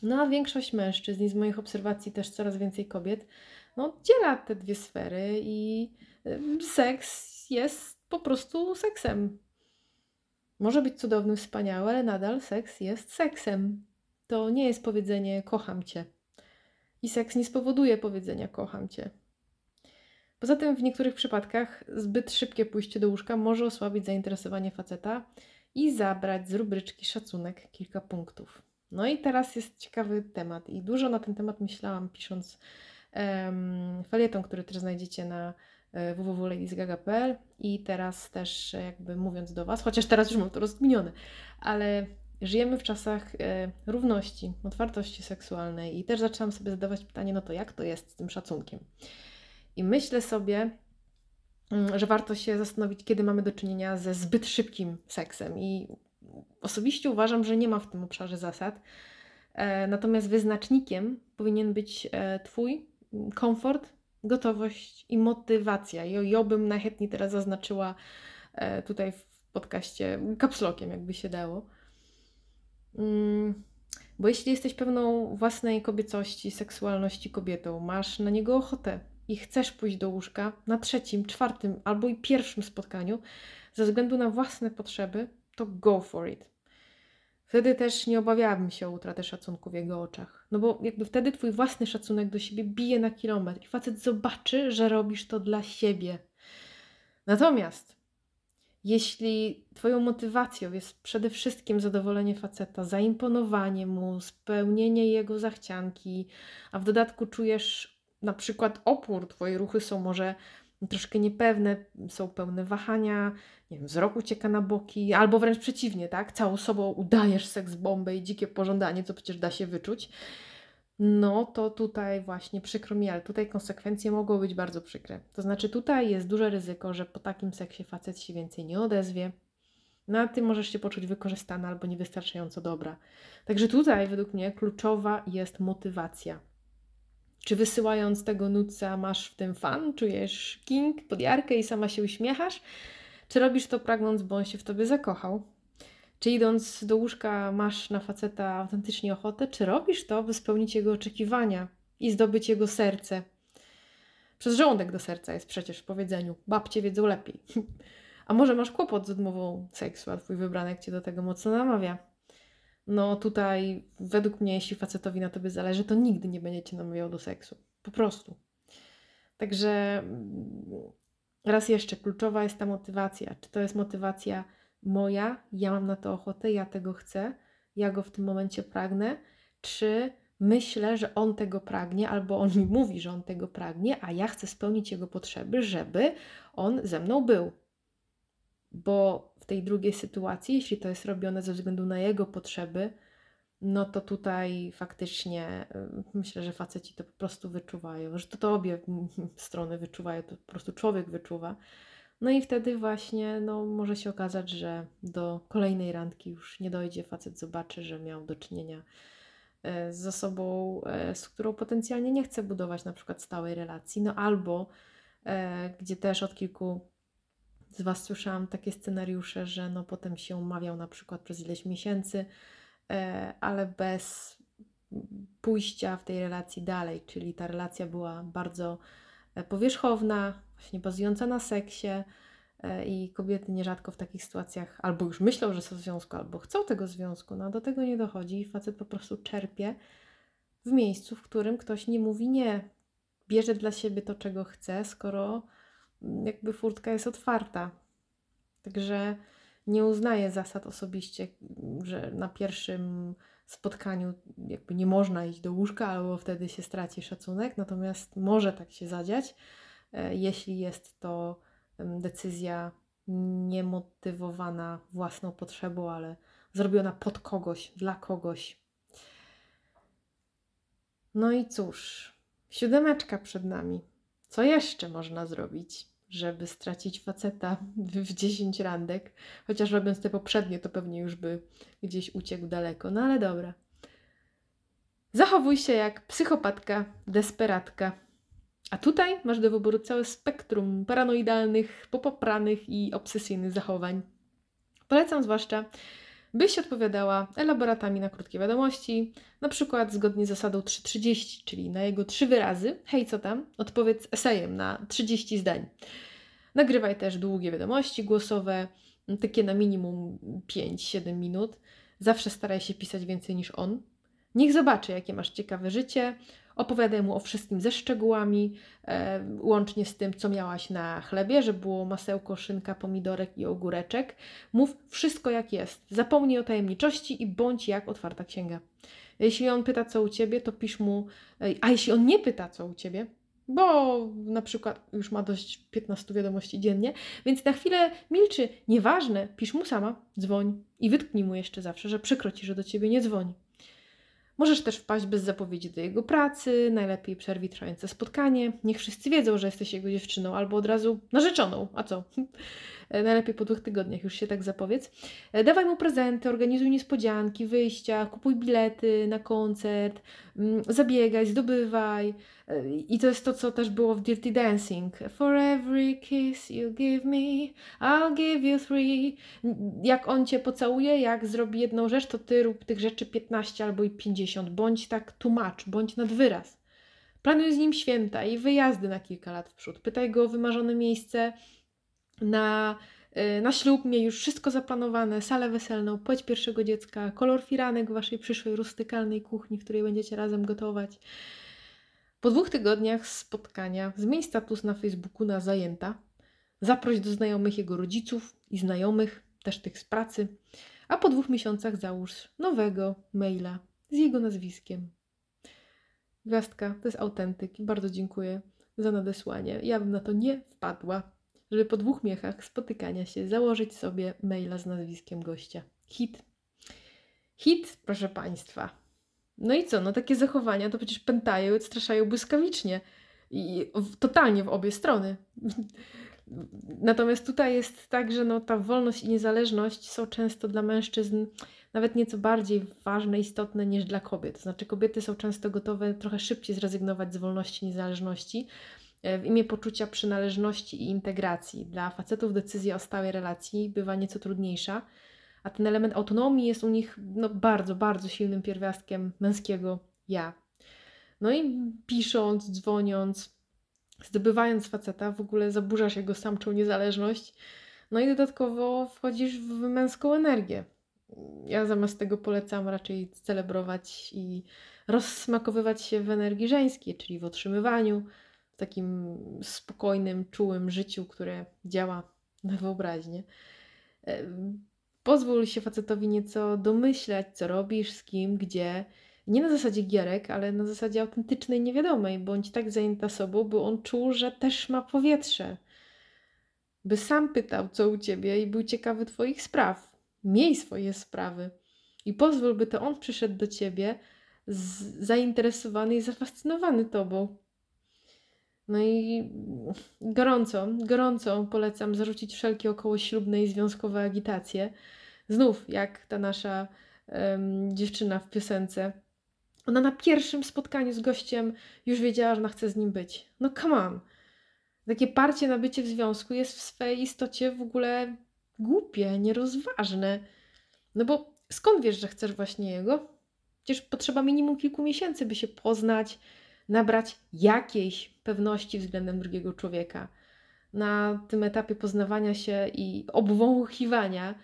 Speaker 1: No a większość mężczyzn i z moich obserwacji też coraz więcej kobiet, no dziela te dwie sfery i y, seks jest po prostu seksem. Może być cudowny, wspaniały, ale nadal seks jest seksem. To nie jest powiedzenie kocham cię. I seks nie spowoduje powiedzenia kocham cię. Poza tym w niektórych przypadkach zbyt szybkie pójście do łóżka może osłabić zainteresowanie faceta, i zabrać z rubryczki szacunek kilka punktów. No i teraz jest ciekawy temat i dużo na ten temat myślałam pisząc um, felieton, który też znajdziecie na e, www.ladiesgaga.pl i teraz też e, jakby mówiąc do Was, chociaż teraz już mam to rozgminione, ale żyjemy w czasach e, równości, otwartości seksualnej i też zaczęłam sobie zadawać pytanie, no to jak to jest z tym szacunkiem? I myślę sobie, Mm, że warto się zastanowić, kiedy mamy do czynienia ze zbyt szybkim seksem. I osobiście uważam, że nie ma w tym obszarze zasad. E, natomiast wyznacznikiem powinien być e, Twój komfort, gotowość i motywacja. I ja bym najchętniej teraz zaznaczyła e, tutaj w podcaście kapslokiem, jakby się dało. Mm, bo jeśli jesteś pewną własnej kobiecości, seksualności kobietą, masz na niego ochotę, i chcesz pójść do łóżka na trzecim, czwartym albo i pierwszym spotkaniu ze względu na własne potrzeby, to go for it. Wtedy też nie obawiałabym się o utratę szacunku w jego oczach. No bo jakby wtedy twój własny szacunek do siebie bije na kilometr i facet zobaczy, że robisz to dla siebie. Natomiast jeśli twoją motywacją jest przede wszystkim zadowolenie faceta, zaimponowanie mu, spełnienie jego zachcianki, a w dodatku czujesz na przykład opór, Twoje ruchy są może troszkę niepewne, są pełne wahania, nie wiem, wzrok ucieka na boki, albo wręcz przeciwnie, tak? Całą sobą udajesz seks bombę i dzikie pożądanie, co przecież da się wyczuć. No to tutaj właśnie przykro mi, ale tutaj konsekwencje mogą być bardzo przykre. To znaczy, tutaj jest duże ryzyko, że po takim seksie facet się więcej nie odezwie, no a ty możesz się poczuć wykorzystana albo niewystarczająco dobra. Także tutaj, według mnie, kluczowa jest motywacja. Czy wysyłając tego nuca masz w tym fan, czujesz king, podjarkę i sama się uśmiechasz? Czy robisz to pragnąc, bo on się w tobie zakochał? Czy idąc do łóżka masz na faceta autentycznie ochotę? Czy robisz to, by spełnić jego oczekiwania i zdobyć jego serce? Przez żołądek do serca jest przecież w powiedzeniu. Babcie wiedzą lepiej. A może masz kłopot z odmową seksu, a twój wybranek cię do tego mocno namawia? No tutaj według mnie, jeśli facetowi na tobie zależy, to nigdy nie będziecie namawiał do seksu. Po prostu. Także mm, raz jeszcze, kluczowa jest ta motywacja. Czy to jest motywacja moja, ja mam na to ochotę, ja tego chcę, ja go w tym momencie pragnę, czy myślę, że on tego pragnie, albo on mi mówi, że on tego pragnie, a ja chcę spełnić jego potrzeby, żeby on ze mną był bo w tej drugiej sytuacji, jeśli to jest robione ze względu na jego potrzeby, no to tutaj faktycznie y, myślę, że faceci to po prostu wyczuwają, że to, to obie strony wyczuwają, to po prostu człowiek wyczuwa. No i wtedy właśnie no, może się okazać, że do kolejnej randki już nie dojdzie, facet zobaczy, że miał do czynienia y, z osobą, y, z którą potencjalnie nie chce budować na przykład stałej relacji, no albo gdzie też od kilku z Was słyszałam takie scenariusze, że no potem się umawiał na przykład przez ileś miesięcy, e, ale bez pójścia w tej relacji dalej, czyli ta relacja była bardzo e, powierzchowna, właśnie bazująca na seksie e, i kobiety nierzadko w takich sytuacjach albo już myślą, że są w związku, albo chcą tego związku, no do tego nie dochodzi i facet po prostu czerpie w miejscu, w którym ktoś nie mówi nie, bierze dla siebie to, czego chce, skoro jakby furtka jest otwarta. Także nie uznaję zasad osobiście, że na pierwszym spotkaniu jakby nie można iść do łóżka, albo wtedy się straci szacunek. Natomiast może tak się zadziać, e, jeśli jest to decyzja niemotywowana własną potrzebą, ale zrobiona pod kogoś, dla kogoś. No i cóż, siódemeczka przed nami. Co jeszcze można zrobić, żeby stracić faceta w 10 randek? Chociaż robiąc te poprzednie, to pewnie już by gdzieś uciekł daleko, no ale dobra. Zachowuj się jak psychopatka, desperatka. A tutaj masz do wyboru całe spektrum paranoidalnych, popopranych i obsesyjnych zachowań. Polecam zwłaszcza byś odpowiadała elaboratami na krótkie wiadomości, na przykład zgodnie z zasadą 3.30, czyli na jego trzy wyrazy, hej co tam, odpowiedz esejem na 30 zdań. Nagrywaj też długie wiadomości głosowe, takie na minimum 5-7 minut. Zawsze staraj się pisać więcej niż on. Niech zobaczy, jakie masz ciekawe życie, Opowiadaj mu o wszystkim ze szczegółami, e, łącznie z tym, co miałaś na chlebie, że było masełko, szynka, pomidorek i ogóreczek. Mów wszystko jak jest. Zapomnij o tajemniczości i bądź jak otwarta księga. Jeśli on pyta, co u ciebie, to pisz mu, e, a jeśli on nie pyta, co u ciebie, bo na przykład już ma dość 15 wiadomości dziennie, więc na chwilę milczy. Nieważne, pisz mu sama, dzwoń i wytknij mu jeszcze zawsze, że przykro ci, że do ciebie nie dzwoni. Możesz też wpaść bez zapowiedzi do jego pracy, najlepiej przerwi trwające spotkanie. Niech wszyscy wiedzą, że jesteś jego dziewczyną albo od razu narzeczoną. A co? E, najlepiej po dwóch tygodniach, już się tak zapowiedz. E, dawaj mu prezenty, organizuj niespodzianki, wyjścia, kupuj bilety na koncert, mm, zabiegaj, zdobywaj. E, I to jest to, co też było w Dirty Dancing. For every kiss you give me, I'll give you three. Jak on cię pocałuje, jak zrobi jedną rzecz, to ty rób tych rzeczy 15 albo i 50. Bądź tak tłumacz, bądź nad wyraz. Planuj z nim święta i wyjazdy na kilka lat w przód. Pytaj go o wymarzone miejsce na, e, na ślub mieli już wszystko zaplanowane, salę weselną, płeć pierwszego dziecka, kolor firanek w waszej przyszłej rustykalnej kuchni, w której będziecie razem gotować. Po dwóch tygodniach spotkania zmień status na Facebooku na zajęta, zaproś do znajomych jego rodziców i znajomych, też tych z pracy, a po dwóch miesiącach załóż nowego maila z jego nazwiskiem. Gwiazdka, to jest autentyk bardzo dziękuję za nadesłanie. Ja bym na to nie wpadła żeby po dwóch miechach spotykania się założyć sobie maila z nazwiskiem gościa. Hit. Hit, proszę Państwa. No i co? No takie zachowania to przecież pętają i odstraszają błyskawicznie. I totalnie w obie strony. Natomiast tutaj jest tak, że no, ta wolność i niezależność są często dla mężczyzn nawet nieco bardziej ważne, istotne niż dla kobiet. To znaczy, kobiety są często gotowe trochę szybciej zrezygnować z wolności, niezależności, E, w imię poczucia przynależności i integracji dla facetów decyzja o stałej relacji bywa nieco trudniejsza, a ten element autonomii jest u nich no, bardzo, bardzo silnym pierwiastkiem męskiego ja. No i pisząc, dzwoniąc, zdobywając faceta, w ogóle zaburzasz jego samczą niezależność, no i dodatkowo wchodzisz w męską energię. Ja zamiast tego polecam raczej celebrować i rozsmakowywać się w energii żeńskiej, czyli w otrzymywaniu, takim spokojnym, czułym życiu, które działa na wyobraźnię. Pozwól się facetowi nieco domyślać, co robisz, z kim, gdzie. Nie na zasadzie gierek, ale na zasadzie autentycznej niewiadomej. Bądź tak zajęta sobą, by on czuł, że też ma powietrze. By sam pytał, co u ciebie i był ciekawy twoich spraw. Miej swoje sprawy. I pozwól, by to on przyszedł do ciebie zainteresowany i zafascynowany tobą. No i gorąco, gorąco polecam zarzucić wszelkie ślubne i związkowe agitacje. Znów, jak ta nasza um, dziewczyna w piosence. Ona na pierwszym spotkaniu z gościem już wiedziała, że ona chce z nim być. No come on! Takie parcie na bycie w związku jest w swej istocie w ogóle głupie, nierozważne. No bo skąd wiesz, że chcesz właśnie jego? Przecież potrzeba minimum kilku miesięcy, by się poznać, nabrać jakiejś pewności względem drugiego człowieka. Na tym etapie poznawania się i obwąchiwania,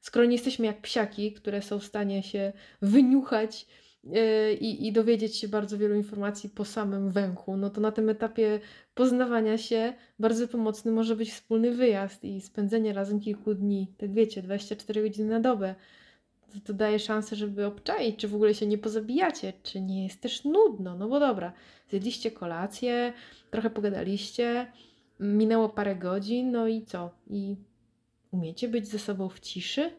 Speaker 1: skoro nie jesteśmy jak psiaki, które są w stanie się wyniuchać e, i, i dowiedzieć się bardzo wielu informacji po samym węchu, no to na tym etapie poznawania się bardzo pomocny może być wspólny wyjazd i spędzenie razem kilku dni, tak wiecie, 24 godziny na dobę to daje szansę, żeby obczaić, czy w ogóle się nie pozabijacie, czy nie jest też nudno. No bo dobra, zjedliście kolację, trochę pogadaliście, minęło parę godzin, no i co? I umiecie być ze sobą w ciszy?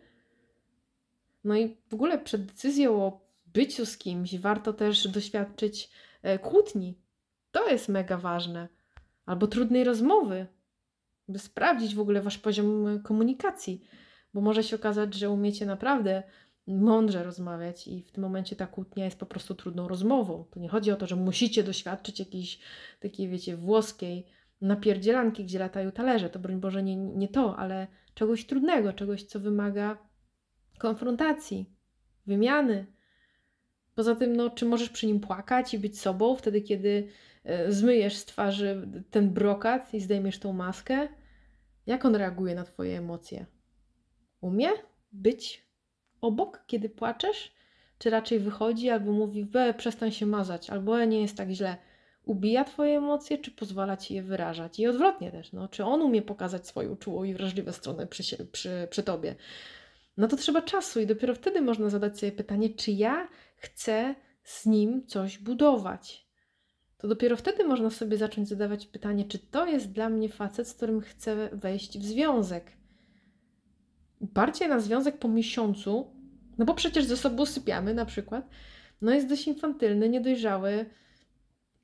Speaker 1: No i w ogóle przed decyzją o byciu z kimś warto też doświadczyć e, kłótni. To jest mega ważne. Albo trudnej rozmowy, by sprawdzić w ogóle wasz poziom e, komunikacji, bo może się okazać, że umiecie naprawdę mądrze rozmawiać i w tym momencie ta kłótnia jest po prostu trudną rozmową. To nie chodzi o to, że musicie doświadczyć jakiejś takiej, wiecie, włoskiej napierdzielanki, gdzie latają talerze. To broń Boże nie, nie to, ale czegoś trudnego, czegoś, co wymaga konfrontacji, wymiany. Poza tym, no, czy możesz przy nim płakać i być sobą wtedy, kiedy e, zmyjesz z twarzy ten brokat i zdejmiesz tą maskę? Jak on reaguje na Twoje emocje? Umie być obok, kiedy płaczesz? Czy raczej wychodzi albo mówi, "we przestań się mazać, albo e, nie jest tak źle? Ubija Twoje emocje, czy pozwala Ci je wyrażać? I odwrotnie też, no, czy on umie pokazać swoją czułą i wrażliwą stronę przy, się, przy, przy Tobie? No to trzeba czasu i dopiero wtedy można zadać sobie pytanie, czy ja chcę z nim coś budować? To dopiero wtedy można sobie zacząć zadawać pytanie, czy to jest dla mnie facet, z którym chcę wejść w związek bardziej na związek po miesiącu no bo przecież ze sobą sypiamy na przykład. No jest dość infantylny, niedojrzały,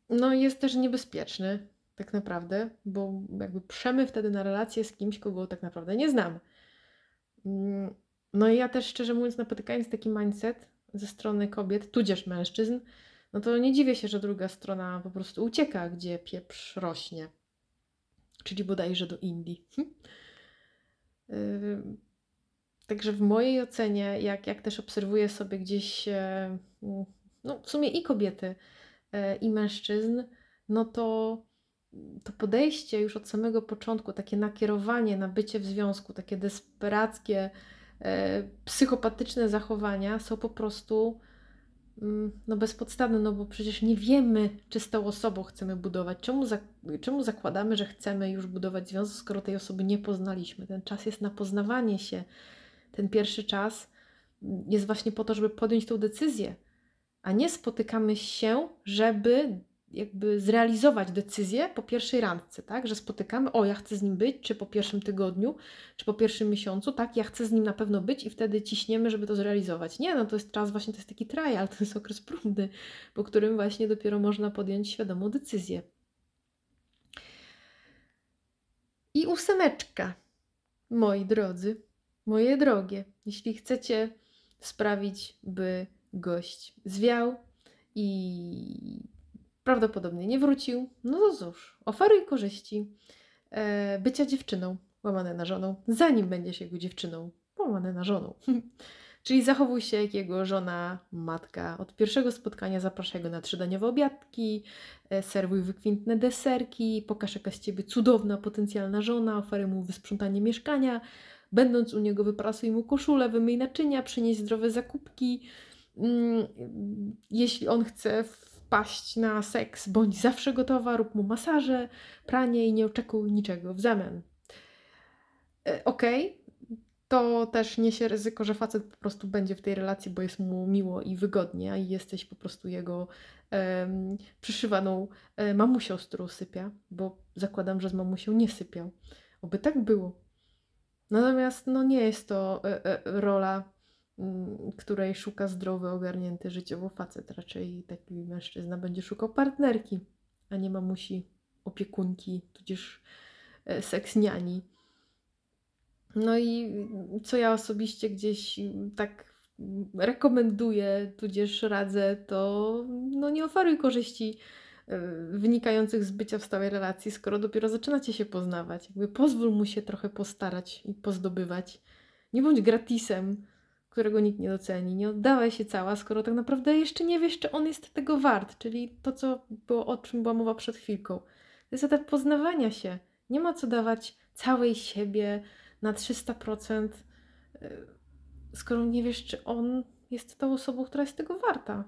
Speaker 1: no jest też niebezpieczny tak naprawdę, bo jakby przemy wtedy na relację z kimś, kogo tak naprawdę nie znamy. Mm, no i ja też szczerze mówiąc napotykając taki mindset ze strony kobiet, tudzież mężczyzn, no to nie dziwię się, że druga strona po prostu ucieka, gdzie pieprz rośnie. Czyli bodajże do Indii. Hm? Yy, Także w mojej ocenie, jak, jak też obserwuję sobie gdzieś, e, mm, no w sumie i kobiety, e, i mężczyzn, no to to podejście już od samego początku, takie nakierowanie na bycie w związku, takie desperackie, e, psychopatyczne zachowania są po prostu mm, no bezpodstawne, no bo przecież nie wiemy, czy z tą osobą chcemy budować. Czemu, czemu zakładamy, że chcemy już budować związek, skoro tej osoby nie poznaliśmy? Ten czas jest na poznawanie się, ten pierwszy czas jest właśnie po to, żeby podjąć tą decyzję, a nie spotykamy się, żeby jakby zrealizować decyzję po pierwszej randce, tak? Że spotykamy, o, ja chcę z nim być, czy po pierwszym tygodniu, czy po pierwszym miesiącu, tak, ja chcę z nim na pewno być i wtedy ciśniemy, żeby to zrealizować. Nie, no to jest czas, właśnie to jest taki trial, to jest okres próbny, po którym właśnie dopiero można podjąć świadomą decyzję. I ósemeczka, moi drodzy moje drogie, jeśli chcecie sprawić, by gość zwiał i prawdopodobnie nie wrócił, no to cóż, oferuj korzyści e, bycia dziewczyną łamane na żoną, zanim będziesz jego dziewczyną łamane na żoną. Czyli zachowuj się jak jego żona, matka. Od pierwszego spotkania zapraszaj go na trzydaniowe obiadki, e, serwuj wykwintne deserki, pokaż jaka ciebie cudowna potencjalna żona, oferuj mu wysprzątanie mieszkania, Będąc u niego, wyprasuj mu koszulę, wymyj naczynia, przynieś zdrowe zakupki. Mm, jeśli on chce wpaść na seks, bądź zawsze gotowa, rób mu masaże, pranie i nie oczekuj niczego w zamian. E, okej, okay to też niesie ryzyko, że facet po prostu będzie w tej relacji, bo jest mu miło i wygodnie, a jesteś po prostu jego um, przyszywaną e, mamusią, z którą sypia, bo zakładam, że z mamusią nie sypiał. Oby tak było. Natomiast no, nie jest to e, e, rola, mm, której szuka zdrowy, ogarnięty życiowo facet. Raczej taki mężczyzna będzie szukał partnerki, a nie mamusi, opiekunki, tudzież e, seksniani. No i co ja osobiście gdzieś mm, tak mm, rekomenduję, tudzież radzę, to no nie oferuj korzyści Y, wynikających z bycia w stałej relacji, skoro dopiero zaczynacie się poznawać. Jakby pozwól mu się trochę postarać i pozdobywać. Nie bądź gratisem, którego nikt nie doceni. Nie oddawaj się cała, skoro tak naprawdę jeszcze nie wiesz, czy on jest tego wart. Czyli to, co było, o czym była mowa przed chwilką. To jest etap poznawania się. Nie ma co dawać całej siebie na 300%, y, skoro nie wiesz, czy on jest tą osobą, która jest tego warta.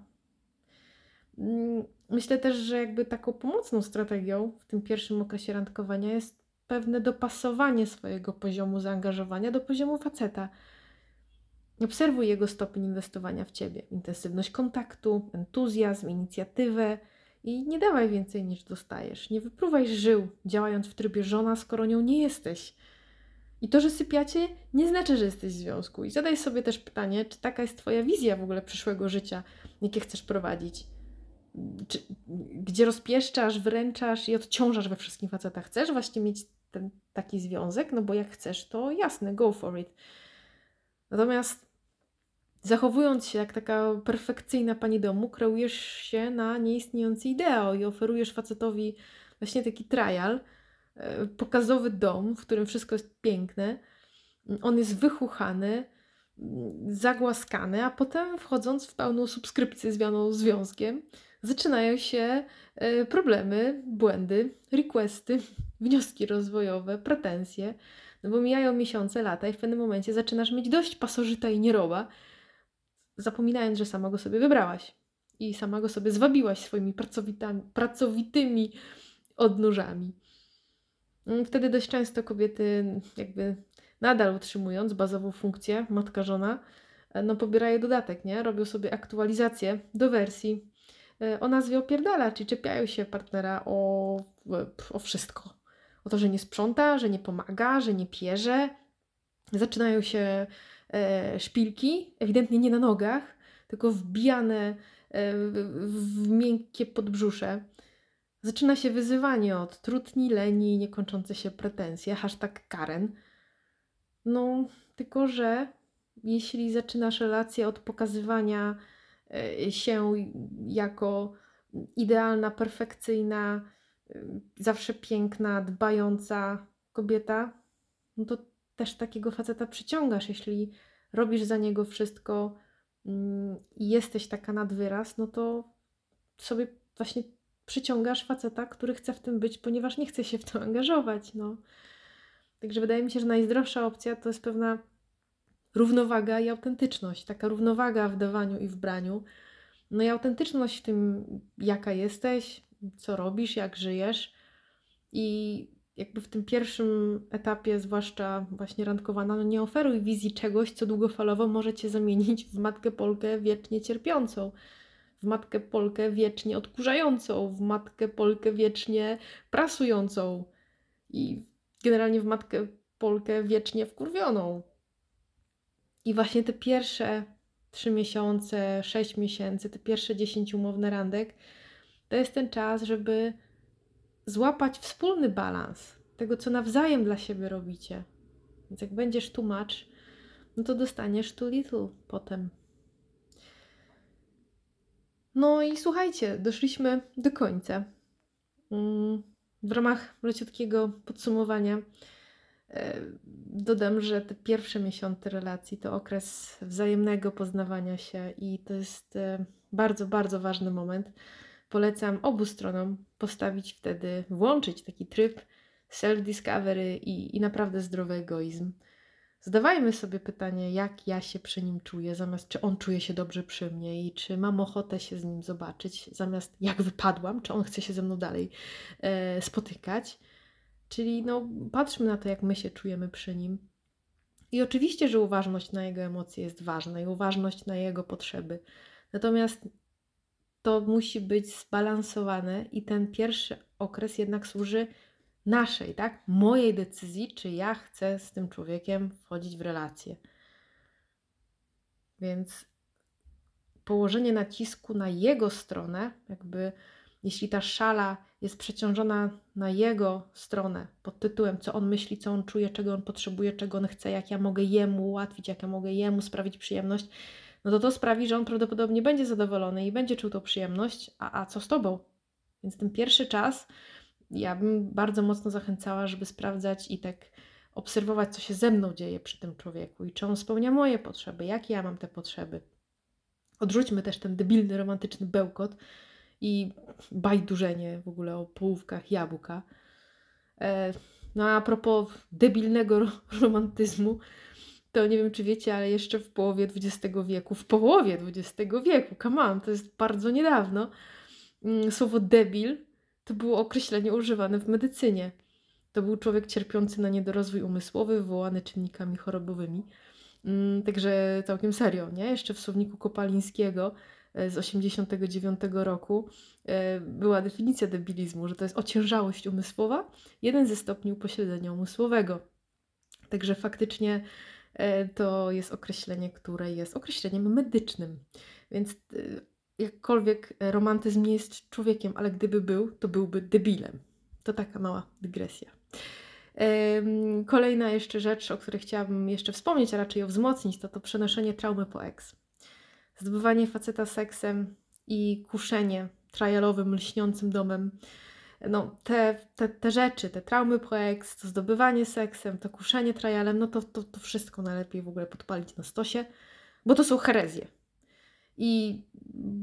Speaker 1: Mm, myślę też, że jakby taką pomocną strategią w tym pierwszym okresie randkowania jest pewne dopasowanie swojego poziomu zaangażowania do poziomu faceta. Obserwuj jego stopień inwestowania w ciebie, intensywność kontaktu, entuzjazm, inicjatywę i nie dawaj więcej niż dostajesz. Nie wypruwaj żył, działając w trybie żona, skoro nią nie jesteś. I to, że sypiacie, nie znaczy, że jesteś w związku. I zadaj sobie też pytanie, czy taka jest Twoja wizja w ogóle przyszłego życia, jakie chcesz prowadzić czy, gdzie rozpieszczasz, wręczasz i odciążasz we wszystkim facetach. Chcesz właśnie mieć ten, taki związek? No bo jak chcesz, to jasne, go for it. Natomiast zachowując się jak taka perfekcyjna pani domu, kreujesz się na nieistniejący ideał i oferujesz facetowi właśnie taki trial, e, pokazowy dom, w którym wszystko jest piękne. On jest wychuchany, zagłaskany, a potem wchodząc w pełną subskrypcję związaną związkiem, zaczynają się e, problemy, błędy, requesty, wnioski rozwojowe, pretensje, no bo mijają miesiące, lata i w pewnym momencie zaczynasz mieć dość pasożyta i nieroba, zapominając, że sama go sobie wybrałaś i sama go sobie zwabiłaś swoimi pracowitymi odnóżami. Mm, wtedy dość często kobiety, jakby nadal utrzymując bazową funkcję matka-żona, e, no pobierają dodatek, nie? Robią sobie aktualizację do wersji Y, o nazwie opierdala, czyli czepiają się partnera o, o wszystko. O to, że nie sprząta, że nie pomaga, że nie pierze. Zaczynają się e, szpilki, ewidentnie nie na nogach, tylko wbijane e, w miękkie podbrzusze. Zaczyna się wyzywanie od trudni, leni, niekończące się pretensje, hashtag Karen. No, tylko że jeśli zaczynasz relację od pokazywania E, się jako idealna, perfekcyjna, e, zawsze piękna, dbająca kobieta, no to też takiego faceta przyciągasz, jeśli robisz za niego wszystko mm, i jesteś taka nadwyraz, no to sobie właśnie przyciągasz faceta, który chce w tym być, ponieważ nie chce się w to angażować. No. Także wydaje mi się, że najzdrowsza opcja to jest pewna równowaga i autentyczność. Taka równowaga w dawaniu i w braniu. No i autentyczność w tym, jaka jesteś, co robisz, jak żyjesz. I jakby w tym pierwszym etapie, zwłaszcza właśnie randkowana, no nie oferuj wizji czegoś, co długofalowo może cię zamienić w matkę Polkę wiecznie cierpiącą, w matkę Polkę wiecznie odkurzającą, w matkę Polkę wiecznie prasującą i generalnie w matkę Polkę wiecznie wkurwioną. I właśnie te pierwsze 3 miesiące, 6 miesięcy, te pierwsze 10 umów na randek, to jest ten czas, żeby złapać wspólny balans tego, co nawzajem dla siebie robicie. Więc jak będziesz too no to dostaniesz tu little potem. No i słuchajcie, doszliśmy do końca. Mm, w ramach leciutkiego podsumowania, Dodam, że te pierwsze miesiące relacji to okres wzajemnego poznawania się i to jest e, bardzo, bardzo ważny moment. Polecam obu stronom postawić wtedy, włączyć taki tryb self-discovery i, i naprawdę zdrowy egoizm. Zadawajmy sobie pytanie, jak ja się przy nim czuję, zamiast czy on czuje się dobrze przy mnie i czy mam ochotę się z nim zobaczyć, zamiast jak wypadłam, czy on chce się ze mną dalej e, spotykać. Czyli no, patrzmy na to, jak my się czujemy przy nim. I oczywiście, że uważność na jego emocje jest ważna i uważność na jego potrzeby. Natomiast to musi być zbalansowane i ten pierwszy okres jednak służy naszej, tak? Mojej decyzji, czy ja chcę z tym człowiekiem wchodzić w relację. Więc położenie nacisku na jego stronę, jakby jeśli ta szala jest przeciążona na jego stronę pod tytułem, co on myśli, co on czuje, czego on potrzebuje, czego on chce, jak ja mogę jemu ułatwić, jak ja mogę jemu sprawić przyjemność, no to to sprawi, że on prawdopodobnie będzie zadowolony i będzie czuł tą przyjemność, a, a co z tobą? Więc ten pierwszy czas ja bym bardzo mocno zachęcała, żeby sprawdzać i tak obserwować, co się ze mną dzieje przy tym człowieku i czy on spełnia moje potrzeby, jakie ja mam te potrzeby. Odrzućmy też ten debilny, romantyczny bełkot, i bajdurzenie w ogóle o połówkach jabłka. E, no a propos debilnego romantyzmu, to nie wiem, czy wiecie, ale jeszcze w połowie XX wieku, w połowie XX wieku, come on, to jest bardzo niedawno, mm, słowo debil to było określenie używane w medycynie. To był człowiek cierpiący na niedorozwój umysłowy, wywołany czynnikami chorobowymi. Mm, także całkiem serio, nie? Jeszcze w słowniku Kopalińskiego E, z 89 roku e, była definicja debilizmu, że to jest ociężałość umysłowa, jeden ze stopni upośledzenia umysłowego. Także faktycznie e, to jest określenie, które jest określeniem medycznym. Więc jakkolwiek romantyzm nie jest człowiekiem, ale gdyby był, to byłby debilem. To taka mała dygresja. Kolejna jeszcze rzecz, o której chciałabym jeszcze wspomnieć, a raczej ją wzmocnić, to to przenoszenie traumy po eks zdobywanie faceta seksem i kuszenie trajalowym, lśniącym domem. No, te, te, te rzeczy, te traumy po eks, to zdobywanie seksem, to kuszenie trajalem, no to, to, to wszystko najlepiej w ogóle podpalić na stosie, bo to są herezje. I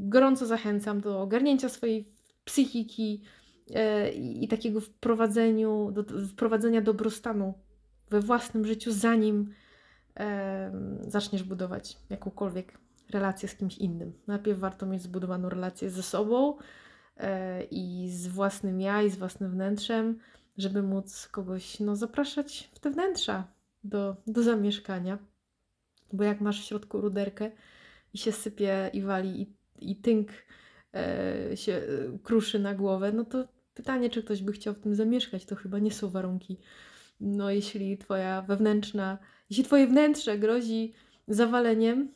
Speaker 1: gorąco zachęcam do ogarnięcia swojej psychiki yy, i takiego wprowadzeniu, do, wprowadzenia dobrostanu we własnym życiu, zanim yy, zaczniesz budować jakąkolwiek relację z kimś innym. Najpierw warto mieć zbudowaną relację ze sobą e, i z własnym ja, i z własnym wnętrzem, żeby móc kogoś no, zapraszać w te wnętrza do, do zamieszkania. Bo jak masz w środku ruderkę i się sypie i wali i, i tynk e, się e, kruszy na głowę, no to pytanie, czy ktoś by chciał w tym zamieszkać, to chyba nie są warunki. No jeśli twoja wewnętrzna, jeśli twoje wnętrze grozi zawaleniem,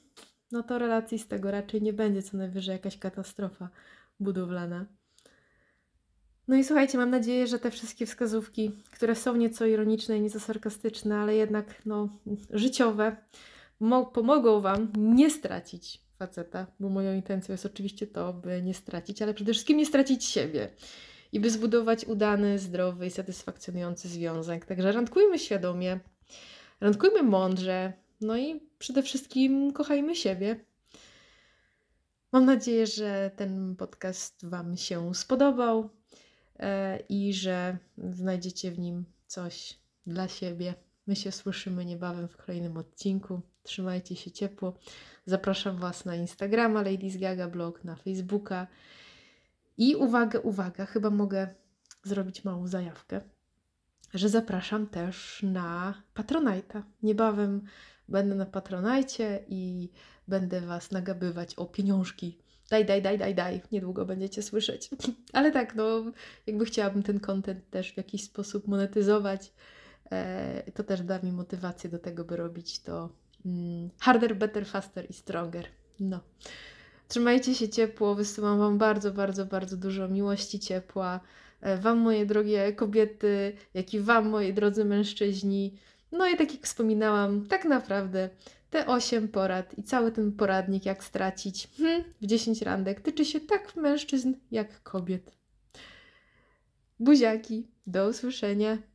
Speaker 1: no to relacji z tego raczej nie będzie, co najwyżej jakaś katastrofa budowlana. No i słuchajcie, mam nadzieję, że te wszystkie wskazówki, które są nieco ironiczne i nieco sarkastyczne, ale jednak no, życiowe, pomogą Wam nie stracić faceta, bo moją intencją jest oczywiście to, by nie stracić, ale przede wszystkim nie stracić siebie i by zbudować udany, zdrowy i satysfakcjonujący związek. Także randkujmy świadomie, randkujmy mądrze, no i przede wszystkim kochajmy siebie. Mam nadzieję, że ten podcast Wam się spodobał e, i że znajdziecie w nim coś dla siebie. My się słyszymy niebawem w kolejnym odcinku. Trzymajcie się ciepło. Zapraszam Was na Instagrama Ladies Gaga blog, na Facebooka. I uwaga, uwaga, chyba mogę zrobić małą zajawkę, że zapraszam też na Patronite'a. Niebawem będę na Patronajcie i będę Was nagabywać o pieniążki. Daj, daj, daj, daj, daj. Niedługo będziecie słyszeć. Ale tak, no, jakby chciałabym ten kontent też w jakiś sposób monetyzować, e, to też da mi motywację do tego, by robić to mm, harder, better, faster i stronger. No. Trzymajcie się ciepło, wysyłam Wam bardzo, bardzo, bardzo dużo miłości, ciepła. E, wam, moje drogie kobiety, jak i Wam, moi drodzy mężczyźni. No i tak jak wspominałam, tak naprawdę te 8 porad i cały ten poradnik, jak stracić hmm, w 10 randek, tyczy się tak mężczyzn jak kobiet. Buziaki, do usłyszenia.